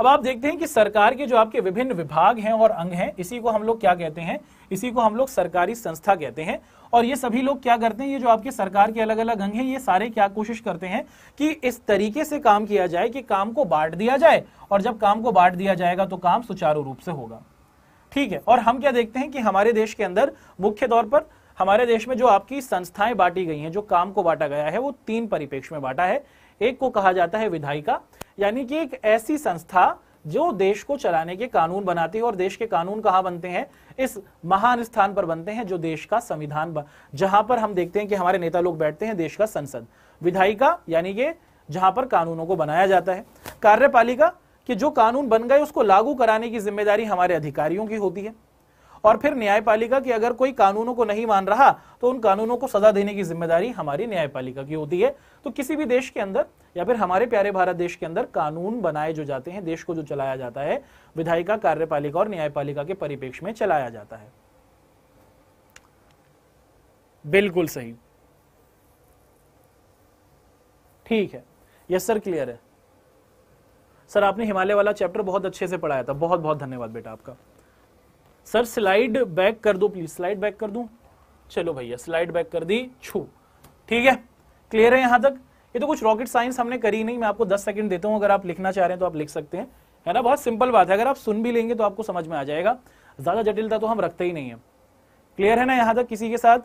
अब आप देखते हैं कि सरकार के जो आपके विभिन्न विभाग हैं और अंग हैं इसी को हम लोग क्या कहते हैं इसी को हम लोग सरकारी संस्था कहते हैं और ये सभी लोग क्या करते हैं ये जो आपके सरकार के अलग अलग अंग हैं ये सारे क्या कोशिश करते हैं कि इस तरीके से काम किया जाए कि काम को बांट दिया जाए और जब काम को बांट दिया जाएगा तो काम सुचारू रूप से होगा ठीक है और हम क्या देखते हैं कि हमारे देश के अंदर मुख्य तौर पर हमारे देश में जो आपकी संस्थाएं बांटी गई हैं जो काम को बांटा गया है वो तीन परिपेक्ष में बांटा है एक को कहा जाता है विधायिका यानी कि एक ऐसी संस्था जो देश को चलाने के कानून बनाती है और देश के कानून कहां बनते हैं इस महान स्थान पर बनते हैं जो देश का संविधान जहां पर हम देखते हैं कि हमारे नेता लोग बैठते हैं देश का संसद विधायिका यानी कि जहां पर कानूनों को बनाया जाता है कार्यपालिका कि जो कानून बन गए उसको लागू कराने की जिम्मेदारी हमारे अधिकारियों की होती है और फिर न्यायपालिका की अगर कोई कानूनों को नहीं मान रहा तो उन कानूनों को सजा देने की जिम्मेदारी हमारी न्यायपालिका की होती है तो किसी भी देश के अंदर या फिर हमारे प्यारे भारत देश के अंदर कानून बनाए जो जाते हैं देश को जो चलाया जाता है विधायिका कार्यपालिका और न्यायपालिका के परिपेक्ष में चलाया जाता है बिल्कुल सही ठीक है यस सर क्लियर है सर आपने हिमालय वाला चैप्टर बहुत अच्छे से पढ़ाया था बहुत बहुत धन्यवाद बेटा आपका सर स्लाइड बैक कर दो प्लीज स्लाइड बैक कर दू चलो भैया स्लाइड बैक कर दी छू ठीक है क्लियर है यहां तक ये तो कुछ रॉकेट साइंस हमने करी नहीं मैं आपको दस सेकंड देता हूं अगर आप लिखना चाह रहे हैं तो आप लिख सकते हैं है ना बहुत सिंपल बात है अगर आप सुन भी लेंगे तो आपको समझ में आ जाएगा ज्यादा जटिलता तो हम रखते ही नहीं है क्लियर है ना यहां तक किसी के साथ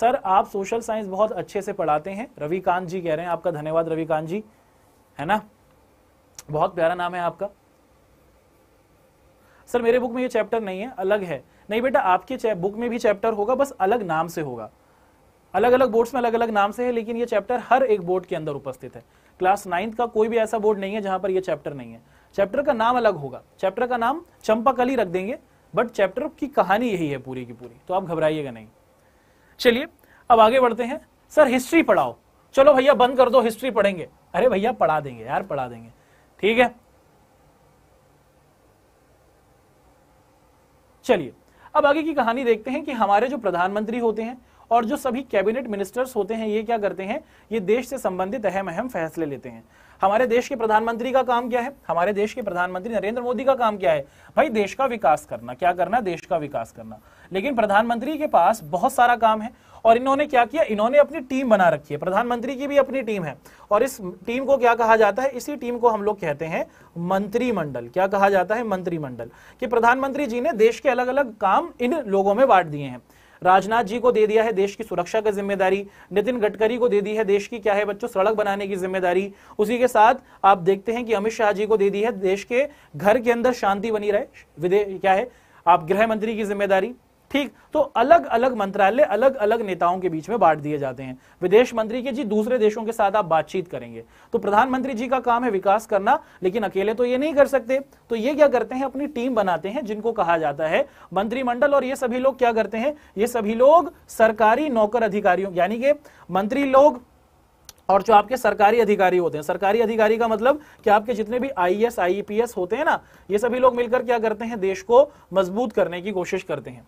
सर आप सोशल साइंस बहुत अच्छे से पढ़ाते हैं रविकांत जी कह रहे हैं आपका धन्यवाद रविकांत जी है ना बहुत प्यारा नाम है आपका सर मेरे बुक में ये चैप्टर नहीं है अलग है नहीं बेटा आपके बुक में भी चैप्टर होगा बस अलग नाम से होगा अलग अलग बोर्ड्स में अलग अलग नाम से है लेकिन ये चैप्टर हर एक बोर्ड के अंदर उपस्थित है क्लास नाइन्थ का कोई भी ऐसा बोर्ड नहीं है जहां पर यह चैप्टर नहीं है चैप्टर का नाम अलग होगा चैप्टर का नाम चंपा रख देंगे बट चैप्टर की कहानी यही है पूरी की पूरी तो आप घबराइएगा नहीं चलिए अब आगे बढ़ते हैं सर हिस्ट्री पढ़ाओ चलो भैया बंद कर दो हिस्ट्री पढ़ेंगे अरे भैया पढ़ा देंगे यार पढ़ा देंगे ठीक है चलिए अब आगे की कहानी देखते हैं कि हमारे जो प्रधानमंत्री होते हैं और जो सभी कैबिनेट मिनिस्टर्स होते हैं ये क्या करते हैं ये देश से संबंधित अहम अहम फैसले लेते हैं हमारे देश के प्रधानमंत्री का काम क्या है हमारे देश के प्रधानमंत्री नरेंद्र मोदी का काम क्या है भाई देश का विकास करना क्या करना देश का विकास करना लेकिन प्रधानमंत्री के पास बहुत सारा काम है और इन्होंने क्या किया इन्होंने अपनी टीम बना रखी है प्रधानमंत्री की भी अपनी टीम है और इस टीम को क्या कहा जाता है इसी टीम को हम लोग कहते हैं मंत्रिमंडल क्या कहा जाता है मंत्रिमंडल कि प्रधानमंत्री जी ने देश के अलग अलग काम इन लोगों में बांट दिए हैं राजनाथ जी को दे दिया है देश की सुरक्षा की जिम्मेदारी नितिन गडकरी को दे दी है देश की क्या है बच्चों सड़क बनाने की जिम्मेदारी उसी के साथ आप देखते हैं कि अमित शाह जी को दे दी है देश के घर के अंदर शांति बनी रहे विदेश क्या है आप गृह मंत्री की जिम्मेदारी ठीक तो अलग अलग मंत्रालय अलग अलग नेताओं के बीच में बांट दिए जाते हैं विदेश मंत्री के जी दूसरे देशों के साथ आप बातचीत करेंगे तो प्रधानमंत्री जी का काम है विकास करना लेकिन अकेले तो ये नहीं कर सकते तो ये क्या करते हैं अपनी टीम बनाते हैं जिनको कहा जाता है मंत्रिमंडल और ये सभी लोग क्या करते हैं ये सभी लोग सरकारी नौकर अधिकारियों यानी कि मंत्री लोग और जो आपके सरकारी अधिकारी होते हैं सरकारी अधिकारी का मतलब कि आपके जितने भी आई एस e e होते हैं ना ये सभी लोग मिलकर क्या करते हैं देश को मजबूत करने की कोशिश करते हैं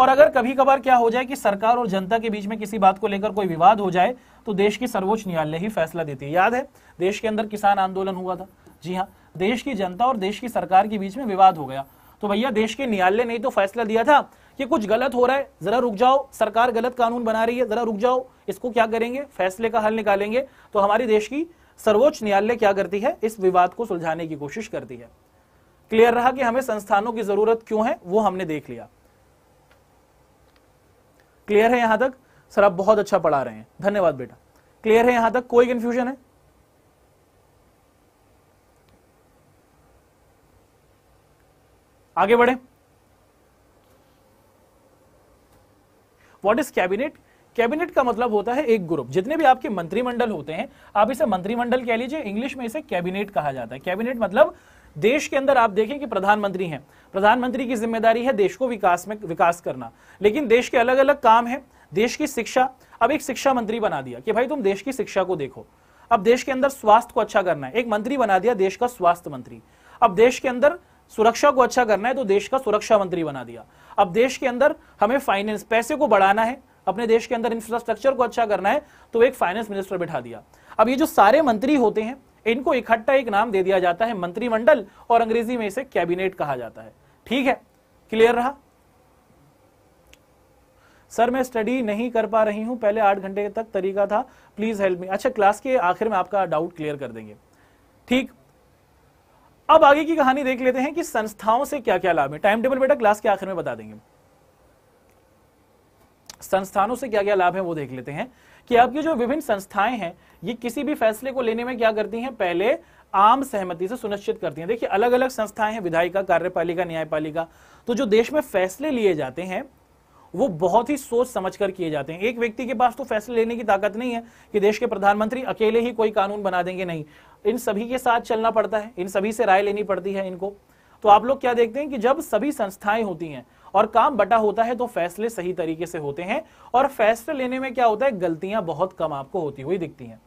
और अगर कभी कभार क्या हो जाए कि सरकार और जनता के बीच में किसी बात को लेकर कोई विवाद हो जाए तो देश की सर्वोच्च न्यायालय ही फैसला देती है याद है देश के अंदर किसान आंदोलन हुआ था जी हाँ देश की जनता और देश की सरकार के बीच में विवाद हो गया तो भैया देश के न्यायालय ने तो फैसला दिया था कि कुछ गलत हो रहा है जरा रुक जाओ सरकार गलत कानून बना रही है जरा रुक जाओ इसको क्या करेंगे फैसले का हल निकालेंगे तो हमारे देश की सर्वोच्च न्यायालय क्या करती है इस विवाद को सुलझाने की कोशिश करती है क्लियर रहा कि हमें संस्थानों की जरूरत क्यों है वो हमने देख लिया क्लियर है यहां तक सर आप बहुत अच्छा पढ़ा रहे हैं धन्यवाद बेटा क्लियर है यहां तक कोई कंफ्यूजन है आगे बढ़े व्हाट इज कैबिनेट कैबिनेट का मतलब होता है एक ग्रुप जितने भी आपके मंत्रिमंडल होते हैं आप इसे मंत्रिमंडल कह लीजिए इंग्लिश में इसे कैबिनेट कहा जाता है कैबिनेट मतलब देश के अंदर आप देखें कि प्रधानमंत्री हैं प्रधानमंत्री की जिम्मेदारी है देश को विकास में विकास करना लेकिन देश के अलग अलग काम है देश की शिक्षा अब एक शिक्षा मंत्री बना दिया कि भाई तुम देश की शिक्षा को देखो अब देश के अंदर स्वास्थ्य को अच्छा करना है एक मंत्री बना दिया देश का स्वास्थ्य मंत्री अब देश के अंदर सुरक्षा को अच्छा करना है तो देश का सुरक्षा मंत्री बना दिया अब देश के अंदर हमें फाइनेंस पैसे को बढ़ाना है अपने देश के अंदर इंफ्रास्ट्रक्चर को अच्छा करना है तो एक फाइनेंस मिनिस्टर बिठा दिया अब ये जो सारे मंत्री होते हैं इनको इकट्ठा एक नाम दे दिया जाता है मंत्रिमंडल और अंग्रेजी में इसे कैबिनेट कहा जाता है ठीक है क्लियर रहा सर मैं स्टडी नहीं कर पा रही हूं पहले आठ घंटे तक तरीका था प्लीज हेल्प मी अच्छा क्लास के आखिर में आपका डाउट क्लियर कर देंगे ठीक अब आगे की कहानी देख लेते हैं कि संस्थाओं से क्या क्या लाभ है टाइम टेबल बेटा क्लास के आखिर में बता देंगे संस्थानों से क्या क्या लाभ है वो देख लेते हैं कि अब ये जो विभिन्न संस्थाएं हैं ये किसी भी फैसले को लेने में क्या करती हैं पहले आम सहमति से सुनिश्चित करती हैं देखिए अलग अलग संस्थाएं हैं विधायिका कार्यपालिका न्यायपालिका तो जो देश में फैसले लिए जाते हैं वो बहुत ही सोच समझ कर किए जाते हैं एक व्यक्ति के पास तो फैसले लेने की ताकत नहीं है कि देश के प्रधानमंत्री अकेले ही कोई कानून बना देंगे नहीं इन सभी के साथ चलना पड़ता है इन सभी से राय लेनी पड़ती है इनको तो आप लोग क्या देखते हैं कि जब सभी संस्थाएं होती हैं और काम बटा होता है तो फैसले सही तरीके से होते हैं और फैसले लेने में क्या होता है गलतियां बहुत कम आपको होती हुई दिखती हैं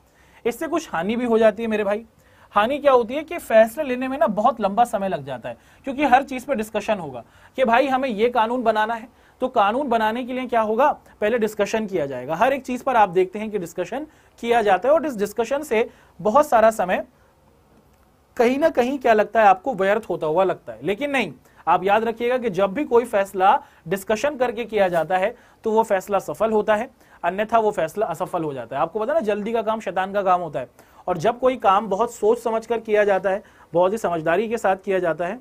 इससे कुछ हानि भी हो जाती है मेरे भाई हानि क्या होती है कि फैसले लेने में ना बहुत लंबा समय लग जाता है क्योंकि हर चीज पर डिस्कशन होगा कि भाई हमें ये कानून बनाना है तो कानून बनाने के लिए क्या होगा पहले डिस्कशन किया जाएगा हर एक चीज पर आप देखते हैं कि डिस्कशन किया जाता है और इस डिस्कशन से बहुत सारा समय कहीं ना कहीं क्या लगता है आपको व्यर्थ होता हुआ लगता है लेकिन नहीं आप याद रखिएगा कि जब भी कोई फैसला डिस्कशन करके किया जाता है तो वो फैसला सफल होता है अन्यथा वो फैसला असफल हो जाता है आपको पता ना जल्दी का काम शैतान का काम होता है और जब कोई काम बहुत सोच समझ कर किया जाता है बहुत ही समझदारी के साथ किया जाता है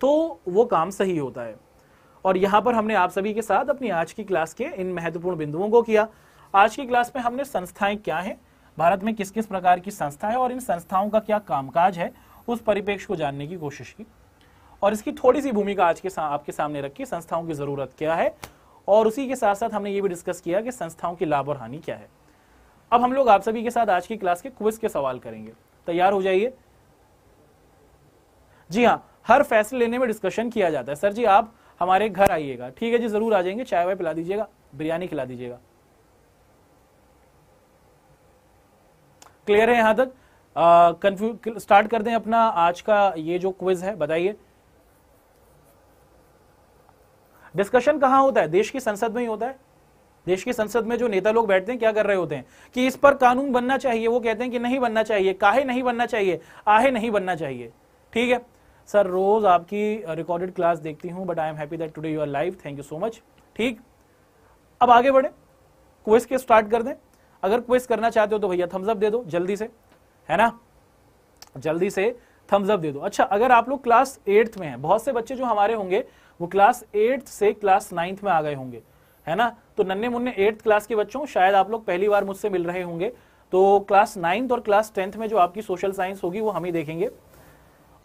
तो वो काम सही होता है और यहाँ पर हमने आप सभी के साथ अपनी आज की क्लास के इन महत्वपूर्ण बिंदुओं को किया आज की क्लास में हमने संस्थाएं क्या हैं भारत में किस किस प्रकार की संस्था है और इन संस्थाओं का क्या कामकाज है उस परिपेक्ष को जानने की कोशिश की और इसकी थोड़ी सी भूमिका आज के सा, आपके सामने रखी संस्थाओं की ज़रूरत क्या है और उसी के साथ साथ हमने ये भी डिस्कस किया कि संस्थाओं की लाभ और हानि क्या है अब हम लोग आप सभी के साथ आज की क्लास के क्विज के सवाल करेंगे तैयार हो जाइए जी हाँ हर फैसले लेने में डिस्कशन किया जाता है सर जी आप हमारे घर आइएगा ठीक है जी जरूर आ जाएंगे चाय वाय पिला दीजिएगा बिरयानी खिला दीजिएगा क्लियर है यहां तक कंफ्यू स्टार्ट कर दें अपना आज का ये जो क्विज है बताइए डिस्कशन कहाँ होता है देश की संसद में ही होता है देश की संसद में जो नेता लोग बैठते हैं क्या कर रहे होते हैं कि इस पर कानून बनना चाहिए वो कहते हैं कि नहीं बनना चाहिए काहे नहीं बनना चाहिए आहे नहीं बनना चाहिए ठीक है सर रोज आपकी रिकॉर्डेड क्लास देखती हूँ but I am happy that today you are live thank you so much ठीक अब आगे बढ़े क्विज के स्टार्ट कर दें अगर क्विज करना चाहते हो तो भैया थम्सअप दे दो जल्दी से है ना जल्दी से थम्सअप दे दो अच्छा अगर आप लोग क्लास एट्थ में हैं बहुत से बच्चे जो हमारे होंगे वो क्लास एट्थ से क्लास नाइन्थ में आ गए होंगे है ना तो नन्हे मुन्ने एट्थ क्लास के बच्चों शायद आप लोग पहली बार मुझसे मिल रहे होंगे तो क्लास नाइन्थ और क्लास टेंथ में जो आपकी सोशल साइंस होगी वो हम ही देखेंगे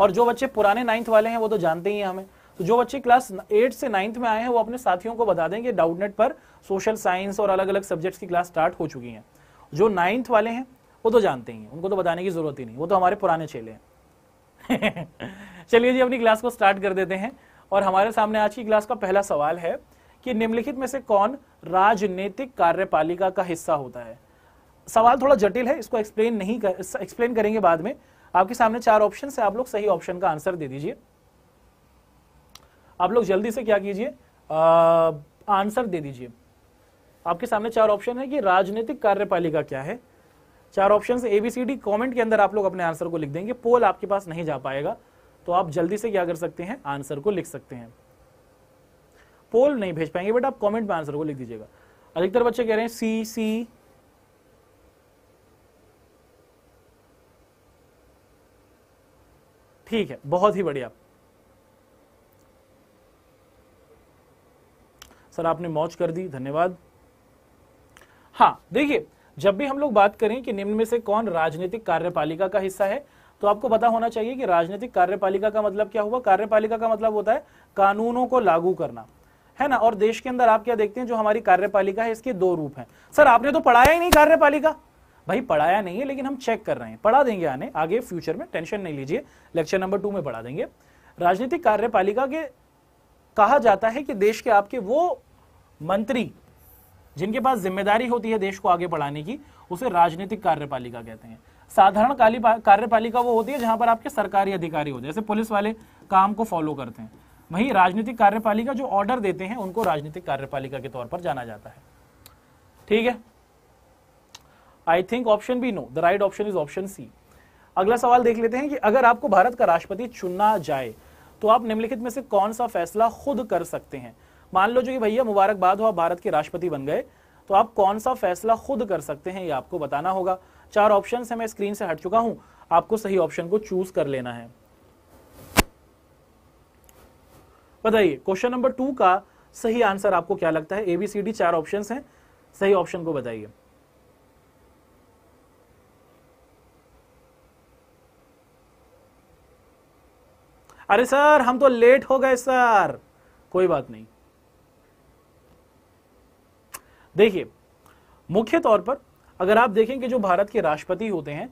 और जो बच्चे पुराने नाइन्थ वाले हैं वो तो जानते ही हैं हमें तो जो बच्चे क्लास एट से नाइन्थ में आए हैं वो अपने साथियों को बता देंगे डाउटनेट पर सोशल साइंस और अलग अलग सब्जेक्ट्स की क्लास स्टार्ट हो चुकी हैं जो नाइन्थ वाले हैं वो तो जानते ही हैं उनको तो बताने की जरूरत ही नहीं वो तो हमारे पुराने चेले हैं चलिए जी अपनी क्लास को स्टार्ट कर देते हैं और हमारे सामने आज की क्लास का पहला सवाल है कि निम्नलिखित में से कौन राजनीतिक कार्यपालिका का हिस्सा होता है सवाल थोड़ा जटिल है इसको एक्सप्लेन नहीं कर एक्सप्लेन करेंगे बाद में आपके सामने चार ऑप्शन है आप लोग सही ऑप्शन का आंसर दे दीजिए आप लोग जल्दी से क्या कीजिए आंसर दे दीजिए आपके सामने चार ऑप्शन है कि राजनीतिक कार्यपालिका क्या है चार option A B C D comment के अंदर आप लोग अपने आंसर को लिख देंगे पोल आपके पास नहीं जा पाएगा तो आप जल्दी से क्या कर सकते हैं आंसर को लिख सकते हैं पोल नहीं भेज पाएंगे बट आप कमेंट में आंसर को लिख दीजिएगा अधिकतर बच्चे कह रहे हैं सी सी ठीक है बहुत ही बढ़िया सर आपने मौज कर दी धन्यवाद हाँ देखिए जब भी हम लोग बात करें कि निम्न में से कौन राजनीतिक कार्यपालिका का हिस्सा है तो आपको पता होना चाहिए कि राजनीतिक कार्यपालिका का मतलब क्या हुआ कार्यपालिका का मतलब होता है कानूनों को लागू करना है ना और देश के अंदर आप क्या देखते हैं जो हमारी कार्यपालिका है इसके दो रूप हैं सर आपने तो पढ़ाया ही नहीं कार्यपालिका भाई पढ़ाया नहीं है लेकिन हम चेक कर रहे हैं पढ़ा देंगे आने आगे फ्यूचर में टेंशन नहीं लीजिए लेक्चर नंबर टू में पढ़ा देंगे राजनीतिक कार्यपालिका के कहा जाता है कि देश के आपके वो मंत्री जिनके पास जिम्मेदारी होती है देश को आगे बढ़ाने की उसे राजनीतिक कार्यपालिका कहते हैं साधारण काली कार्यपालिका वो होती है जहां पर आपके सरकारी अधिकारी होते हैं जैसे पुलिस वाले काम को फॉलो करते हैं वहीं राजनीतिक कार्यपालिका जो ऑर्डर देते हैं उनको राजनीतिक कार्यपालिका के तौर पर जाना जाता है ठीक है I think option B no the right option is option C अगला सवाल देख लेते हैं कि अगर आपको भारत का राष्ट्रपति चुना जाए तो आप निम्नलिखित में से कौन सा फैसला खुद कर सकते हैं मान लो जो कि भैया मुबारकबाद हो आप भारत के राष्ट्रपति बन गए तो आप कौन सा फैसला खुद कर सकते हैं ये आपको बताना होगा चार ऑप्शन है मैं स्क्रीन से हट चुका हूं आपको सही ऑप्शन को चूज कर लेना है बताइए क्वेश्चन नंबर टू का सही आंसर आपको क्या लगता है एबीसीडी चार ऑप्शन है सही ऑप्शन को बताइए अरे सर हम तो लेट हो गए सर कोई बात नहीं देखिए मुख्य तौर पर अगर आप देखें कि जो भारत के राष्ट्रपति होते हैं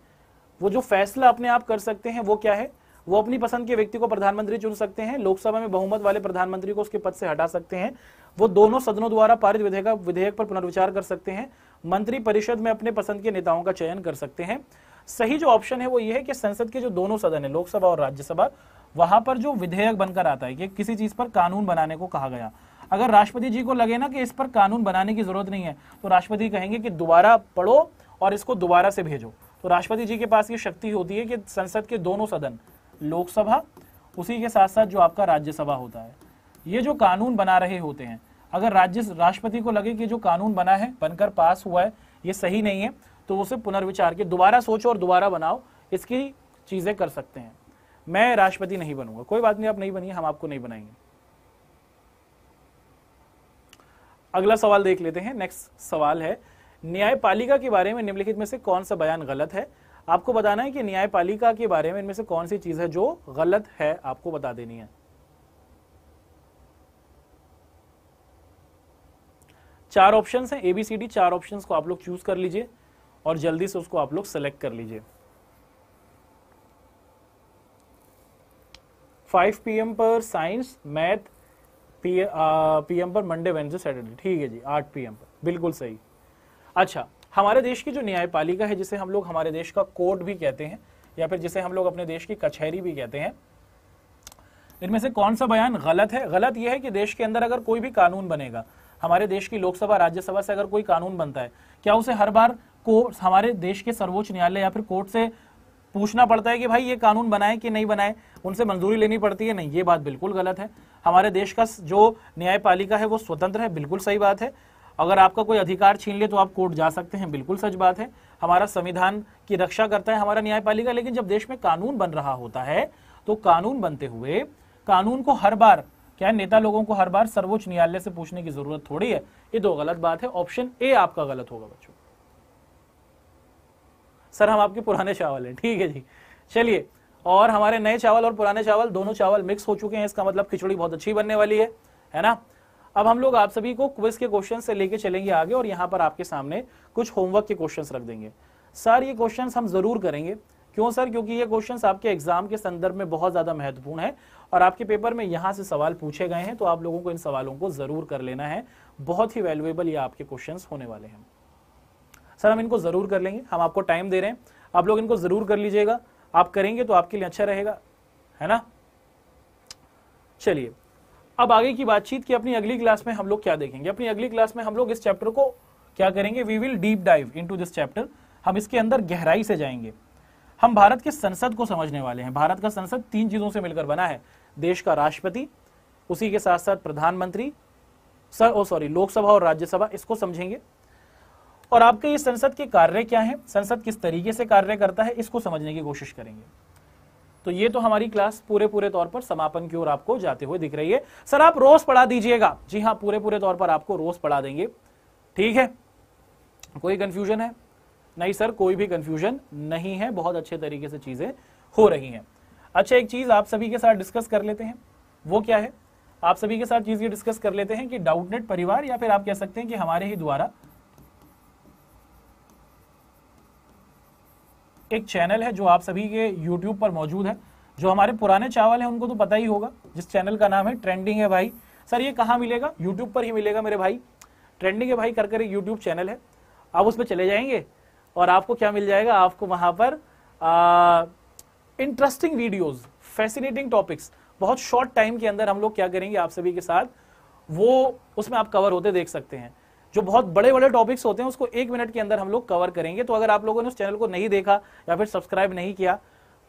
वो जो फैसला अपने आप कर सकते हैं वो क्या है वो अपनी पसंद के व्यक्ति को प्रधानमंत्री चुन सकते हैं लोकसभा में बहुमत वाले प्रधानमंत्री को उसके पद से हटा सकते हैं वो दोनों सदनों द्वारा पारित विधेयक विधेयक पर पुनर्विचार कर सकते हैं मंत्री परिषद में अपने पसंद के नेताओं का चयन कर सकते हैं सही जो ऑप्शन है वो ये है कि संसद के जो दोनों सदन है लोकसभा और राज्यसभा वहां पर जो विधेयक बनकर आता है कि किसी चीज पर कानून बनाने को कहा गया अगर राष्ट्रपति जी को लगे ना कि इस पर कानून बनाने की जरूरत नहीं है तो राष्ट्रपति कहेंगे कि दोबारा पढ़ो और इसको दोबारा से भेजो तो राष्ट्रपति जी के पास ये शक्ति होती है कि संसद के दोनों सदन लोकसभा उसी के साथ साथ जो आपका राज्यसभा होता है ये जो कानून बना रहे होते हैं अगर राज्य राष्ट्रपति को लगे कि जो कानून बना है बनकर पास हुआ है ये सही नहीं है तो उसे पुनर्विचार के दोबारा सोचो और दोबारा बनाओ इसकी चीज़ें कर सकते हैं मैं राष्ट्रपति नहीं बनूंगा कोई बात नहीं आप नहीं बनिए हम आपको नहीं बनाएंगे अगला सवाल देख लेते हैं नेक्स्ट सवाल है न्यायपालिका के बारे में निम्नलिखित में से कौन सा बयान गलत है आपको बताना है कि न्यायपालिका के बारे में इनमें से कौन सी चीज है जो गलत है आपको बता देनी है चार ऑप्शंस हैं एबीसीडी चार ऑप्शंस को आप लोग चूज कर लीजिए और जल्दी से उसको आप लोग सेलेक्ट कर लीजिए 5 पीएम पर science math P PM uh, पर मंडे वेंसडे सैटरडे ठीक है जी आठ पीएम पर बिल्कुल सही अच्छा हमारे देश की जो न्यायपालिका है जिसे हम लोग हमारे देश का कोर्ट भी कहते हैं या फिर जिसे हम लोग अपने देश की कचहरी भी कहते हैं इनमें से कौन सा बयान गलत है गलत यह है कि देश के अंदर अगर कोई भी कानून बनेगा हमारे देश की लोकसभा राज्यसभा से अगर कोई कानून बनता है क्या उसे हर बार कोर्ट हमारे देश के सर्वोच्च न्यायालय या फिर कोर्ट से पूछना पड़ता है कि भाई ये कानून बनाए कि नहीं बनाए उनसे मंजूरी लेनी पड़ती है नहीं ये बात बिल्कुल गलत है हमारे देश का जो न्यायपालिका है वो स्वतंत्र है बिल्कुल सही बात है अगर आपका कोई अधिकार छीन ले तो आप कोर्ट जा सकते हैं बिल्कुल सच बात है हमारा संविधान की रक्षा करता है हमारा न्यायपालिका लेकिन जब देश में कानून बन रहा होता है तो कानून बनते हुए कानून को हर बार क्या नेता लोगों को हर बार सर्वोच्च न्यायालय से पूछने की जरूरत थोड़ी है ये दो गलत बात है ऑप्शन ए आपका गलत होगा बच्चों सर हम आपके पुराने चावल हैं ठीक है जी चलिए और हमारे नए चावल और पुराने चावल दोनों चावल मिक्स हो चुके हैं इसका मतलब खिचड़ी बहुत अच्छी बनने वाली है है ना अब हम लोग आप सभी को क्विज के क्वेश्चन से लेके चलेंगे आगे और यहाँ पर आपके सामने कुछ होमवर्क के क्वेश्चन रख देंगे सर ये क्वेश्चन हम जरूर करेंगे क्यों सर क्योंकि ये क्वेश्चन आपके एग्जाम के संदर्भ में बहुत ज्यादा महत्वपूर्ण है और आपके पेपर में यहाँ से सवाल पूछे गए हैं तो आप लोगों को इन सवालों को जरूर कर लेना है बहुत ही वैल्युएबल ये आपके क्वेश्चन होने वाले हैं सर हम इनको जरूर कर लेंगे हम आपको टाइम दे रहे हैं आप लोग इनको जरूर कर लीजिएगा आप करेंगे तो आपके लिए अच्छा रहेगा है ना चलिए अब आगे की बातचीत की अपनी अगली क्लास में हम लोग क्या देखेंगे अपनी अगली क्लास में हम लोग इस चैप्टर को क्या करेंगे we will deep dive in this chapter हम इसके अंदर गहराई से जाएंगे हम भारत के संसद को समझने वाले हैं भारत का संसद तीन चीजों से मिलकर बना है देश का राष्ट्रपति उसी के साथ साथ प्रधानमंत्री सर सॉरी लोकसभा और राज्यसभा इसको समझेंगे और आपके ये संसद के कार्य क्या है संसद किस तरीके से कार्य करता है इसको समझने की कोशिश करेंगे तो ये तो हमारी क्लास पूरे पूरे तौर पर समापन की ओर आपको जाते हुए दिख रही है सर आप रोज पढ़ा दीजिएगा जी हाँ पूरे पूरे तौर पर आपको रोज पढ़ा देंगे ठीक है कोई कंफ्यूजन है नहीं सर कोई भी कंफ्यूजन नहीं है बहुत अच्छे तरीके से चीजें हो रही हैं अच्छा एक चीज आप सभी के साथ डिस्कस कर लेते हैं वो क्या है आप सभी के साथ चीज ये डिस्कस कर लेते हैं कि डाउटनेट परिवार या फिर आप कह सकते हैं कि हमारे ही द्वारा एक चैनल है जो आप सभी के यूट्यूब पर मौजूद है जो हमारे पुराने चावल हैं उनको तो पता ही होगा जिस चैनल का नाम है ट्रेंडिंग है भाई सर ये कहाँ मिलेगा यूट्यूब पर ही मिलेगा मेरे भाई ट्रेंडिंग है भाई कर कर एक यूट्यूब चैनल है आप उस पर चले जाएंगे और आपको क्या मिल जाएगा आपको वहाँ पर इंटरेस्टिंग वीडियोज़ फैसिनेटिंग टॉपिक्स बहुत शॉर्ट टाइम के अंदर हम लोग क्या करेंगे आप सभी के साथ वो उसमें आप कवर होते देख सकते हैं जो बहुत बड़े बड़े टॉपिक्स होते हैं उसको एक मिनट के अंदर हम लोग कवर करेंगे तो अगर आप लोगों ने उस चैनल को नहीं देखा या फिर सब्सक्राइब नहीं किया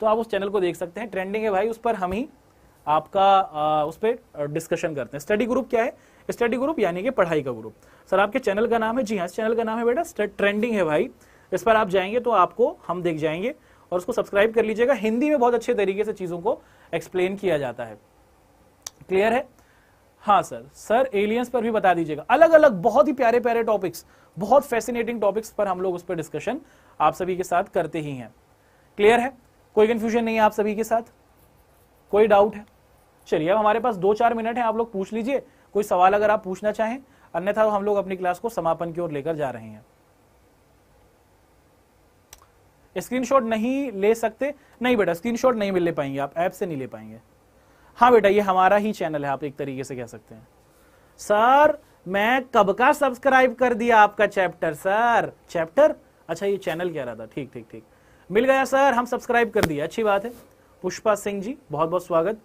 तो आप उस चैनल को देख सकते हैं ट्रेंडिंग है भाई उस पर हम ही आपका आ, उस पर डिस्कशन करते हैं स्टडी ग्रुप क्या है स्टडी ग्रुप यानी कि पढ़ाई का ग्रुप सर आपके चैनल का नाम है जी हाँ चैनल का नाम है बेटा ट्रेंडिंग है भाई इस पर आप जाएंगे तो आपको हम देख जाएंगे और उसको सब्सक्राइब कर लीजिएगा हिंदी में बहुत अच्छे तरीके से चीज़ों को एक्सप्लेन किया जाता है क्लियर है हाँ सर सर एलियंस पर भी बता दीजिएगा अलग अलग बहुत ही प्यारे प्यारे टॉपिक्स बहुत फैसिनेटिंग टॉपिक्स पर हम लोग उस पर डिस्कशन आप सभी के साथ करते ही हैं क्लियर है कोई कंफ्यूजन नहीं है आप सभी के साथ कोई डाउट है चलिए अब हमारे पास दो चार मिनट है आप लोग पूछ लीजिए कोई सवाल अगर आप पूछना चाहें अन्यथा हम लोग अपनी क्लास को समापन की ओर लेकर जा रहे हैं स्क्रीनशॉट नहीं ले सकते नहीं बेटा स्क्रीनशॉट नहीं मिल ले पाएंगे आप ऐप से नहीं ले पाएंगे हाँ बेटा ये हमारा ही चैनल है आप एक तरीके से कह सकते हैं सर मैं कब का सब्सक्राइब कर दिया आपका चैप्टर सर चैप्टर अच्छा ये चैनल कह रहा था ठीक ठीक ठीक मिल गया सर हम सब्सक्राइब कर दिया अच्छी बात है पुष्पा सिंह जी बहुत बहुत स्वागत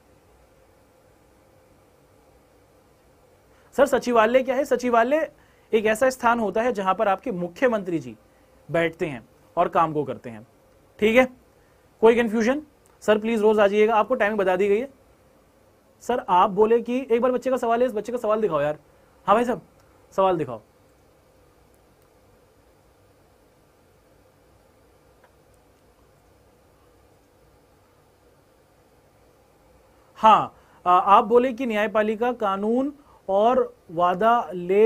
सर सचिवालय क्या है सचिवालय एक ऐसा स्थान होता है जहां पर आपके मुख्यमंत्री जी बैठते हैं और काम को करते हैं ठीक है कोई कंफ्यूजन सर प्लीज रोज आ जाइएगा आपको टाइमिंग बता दी गई है सर आप बोले कि एक बार बच्चे का सवाल है इस बच्चे का सवाल दिखाओ यार हाँ भाई साहब सवाल दिखाओ हाँ आप बोले कि न्यायपालिका कानून और वादा ले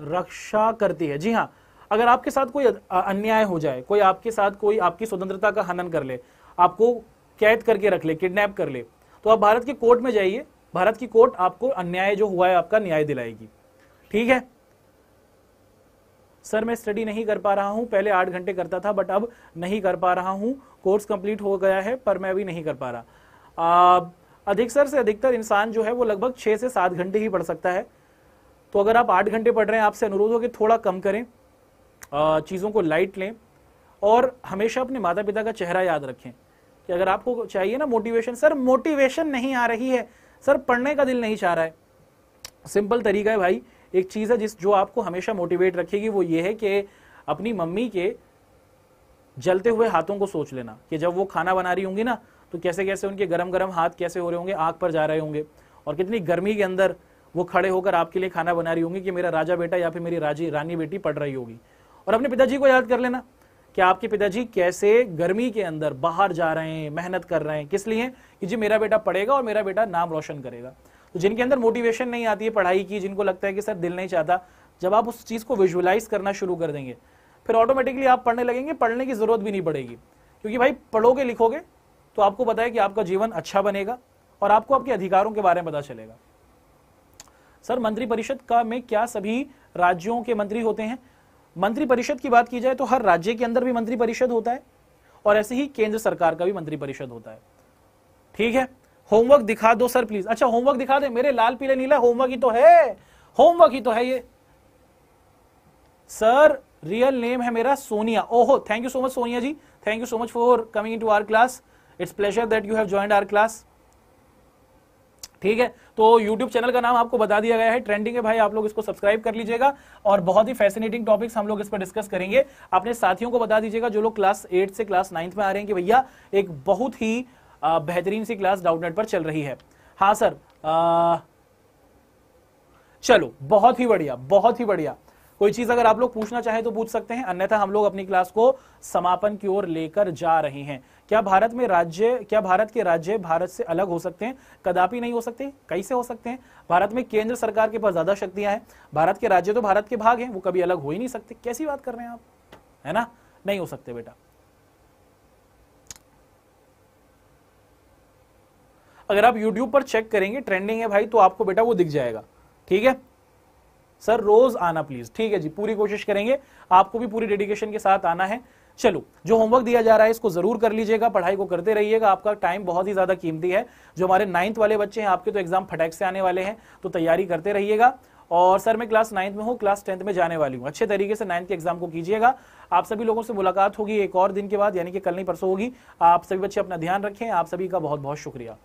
रक्षा करती है जी हाँ अगर आपके साथ कोई अन्याय हो जाए कोई आपके साथ कोई आपकी स्वतंत्रता का हनन कर ले आपको कैद करके रख ले किडनैप कर ले तो आप भारत की कोर्ट में जाइए भारत की कोर्ट आपको अन्याय जो हुआ है आपका न्याय दिलाएगी ठीक है सर मैं स्टडी नहीं कर पा रहा हूं पहले आठ घंटे करता था बट अब नहीं कर पा रहा हूं कोर्स कंप्लीट हो गया है पर मैं अभी नहीं कर पा रहा अधिकतर से अधिकतर इंसान जो है वो लगभग छह से सात घंटे ही पढ़ सकता है तो अगर आप आठ घंटे पढ़ रहे हैं आपसे अनुरोध हो कि थोड़ा कम करें चीज़ों को लाइट लें और हमेशा अपने माता पिता का चेहरा याद रखें कि अगर आपको चाहिए ना मोटिवेशन सर मोटिवेशन नहीं आ रही है सर पढ़ने का दिल नहीं चाह रहा है सिंपल तरीका है भाई एक चीज़ है जिस जो आपको हमेशा मोटिवेट रखेगी वो ये है कि अपनी मम्मी के जलते हुए हाथों को सोच लेना कि जब वो खाना बना रही होंगी ना तो कैसे कैसे उनके गरम गरम हाथ कैसे हो रहे होंगे आग पर जा रहे होंगे और कितनी गर्मी के अंदर वो खड़े होकर आपके लिए खाना बना रही होंगी कि मेरा राजा बेटा या फिर मेरी राजी रानी बेटी पढ़ रही होगी और अपने पिताजी को याद कर लेना कि आपके पिताजी कैसे गर्मी के अंदर बाहर जा रहे हैं मेहनत कर रहे हैं किस लिए कि जी मेरा बेटा पढ़ेगा और मेरा बेटा नाम रोशन करेगा तो जिनके अंदर मोटिवेशन नहीं आती है पढ़ाई की जिनको लगता है कि सर दिल नहीं चाहता जब आप उस चीज़ को विजुअलाइज करना शुरू कर देंगे फिर ऑटोमेटिकली आप पढ़ने लगेंगे पढ़ने की ज़रूरत भी नहीं पड़ेगी क्योंकि भाई पढ़ोगे लिखोगे तो आपको पता है कि आपका जीवन अच्छा बनेगा और आपको आपके अधिकारों के बारे में पता चलेगा सर मंत्रिपरिषद का में क्या सभी राज्यों के मंत्री होते हैं मंत्रिपरिषद की बात की जाए तो हर राज्य के अंदर भी मंत्रिपरिषद होता है और ऐसे ही केंद्र सरकार का भी मंत्रिपरिषद होता है ठीक है होमवर्क दिखा दो सर प्लीज अच्छा होमवर्क दिखा दे मेरे लाल पीले नीला होमवर्क ही तो है होमवर्क ही तो है ये सर रियल नेम है मेरा सोनिया ओहो thank you so much Sonia ji thank you so much for coming into our class it's pleasure that you have joined our class ठीक है तो यूट्यूब चैनल का नाम आपको बता दिया गया है ट्रेंडिंग है भाई आप लोग इसको सब्सक्राइब कर लीजिएगा और बहुत ही फैसिनेटिंग टॉपिक्स हम लोग इस पर डिस्कस करेंगे अपने साथियों को बता दीजिएगा जो लोग क्लास एट से क्लास नाइन्थ में आ रहे हैं कि भैया एक बहुत ही बेहतरीन सी क्लास डाउटनेट पर चल रही है हाँ सर आ, चलो बहुत ही बढ़िया बहुत ही बढ़िया कोई चीज अगर आप लोग पूछना चाहें तो पूछ सकते हैं अन्यथा हम लोग अपनी क्लास को समापन की ओर लेकर जा रहे हैं क्या भारत में राज्य क्या भारत के राज्य भारत से अलग हो सकते हैं कदापि नहीं हो सकते कैसे हो सकते हैं भारत में केंद्र सरकार के पास ज्यादा शक्तियां हैं भारत के राज्य तो भारत के भाग हैं वो कभी अलग हो ही नहीं सकते कैसी बात कर रहे हैं आप है ना नहीं हो सकते बेटा अगर आप YouTube पर चेक करेंगे ट्रेंडिंग है भाई तो आपको बेटा वो दिख जाएगा ठीक है सर रोज आना प्लीज ठीक है जी पूरी कोशिश करेंगे आपको भी पूरी डेडिकेशन के साथ आना है चलो जो होमवर्क दिया जा रहा है इसको जरूर कर लीजिएगा पढ़ाई को करते रहिएगा आपका टाइम बहुत ही ज्यादा कीमती है जो हमारे नाइन्थ वाले बच्चे हैं आपके तो एग्जाम फटैक से आने वाले हैं तो तैयारी करते रहिएगा और सर मैं क्लास नाइन्थ में हूँ क्लास टेंथ में जाने वाली हूँ अच्छे तरीके से नाइन्थ के एग्जाम को कीजिएगा आप सभी लोगों से मुलाकात होगी एक और दिन के बाद यानी कि कल नहीं परसों होगी आप सभी बच्चे अपना ध्यान रखें आप सभी का बहुत बहुत शुक्रिया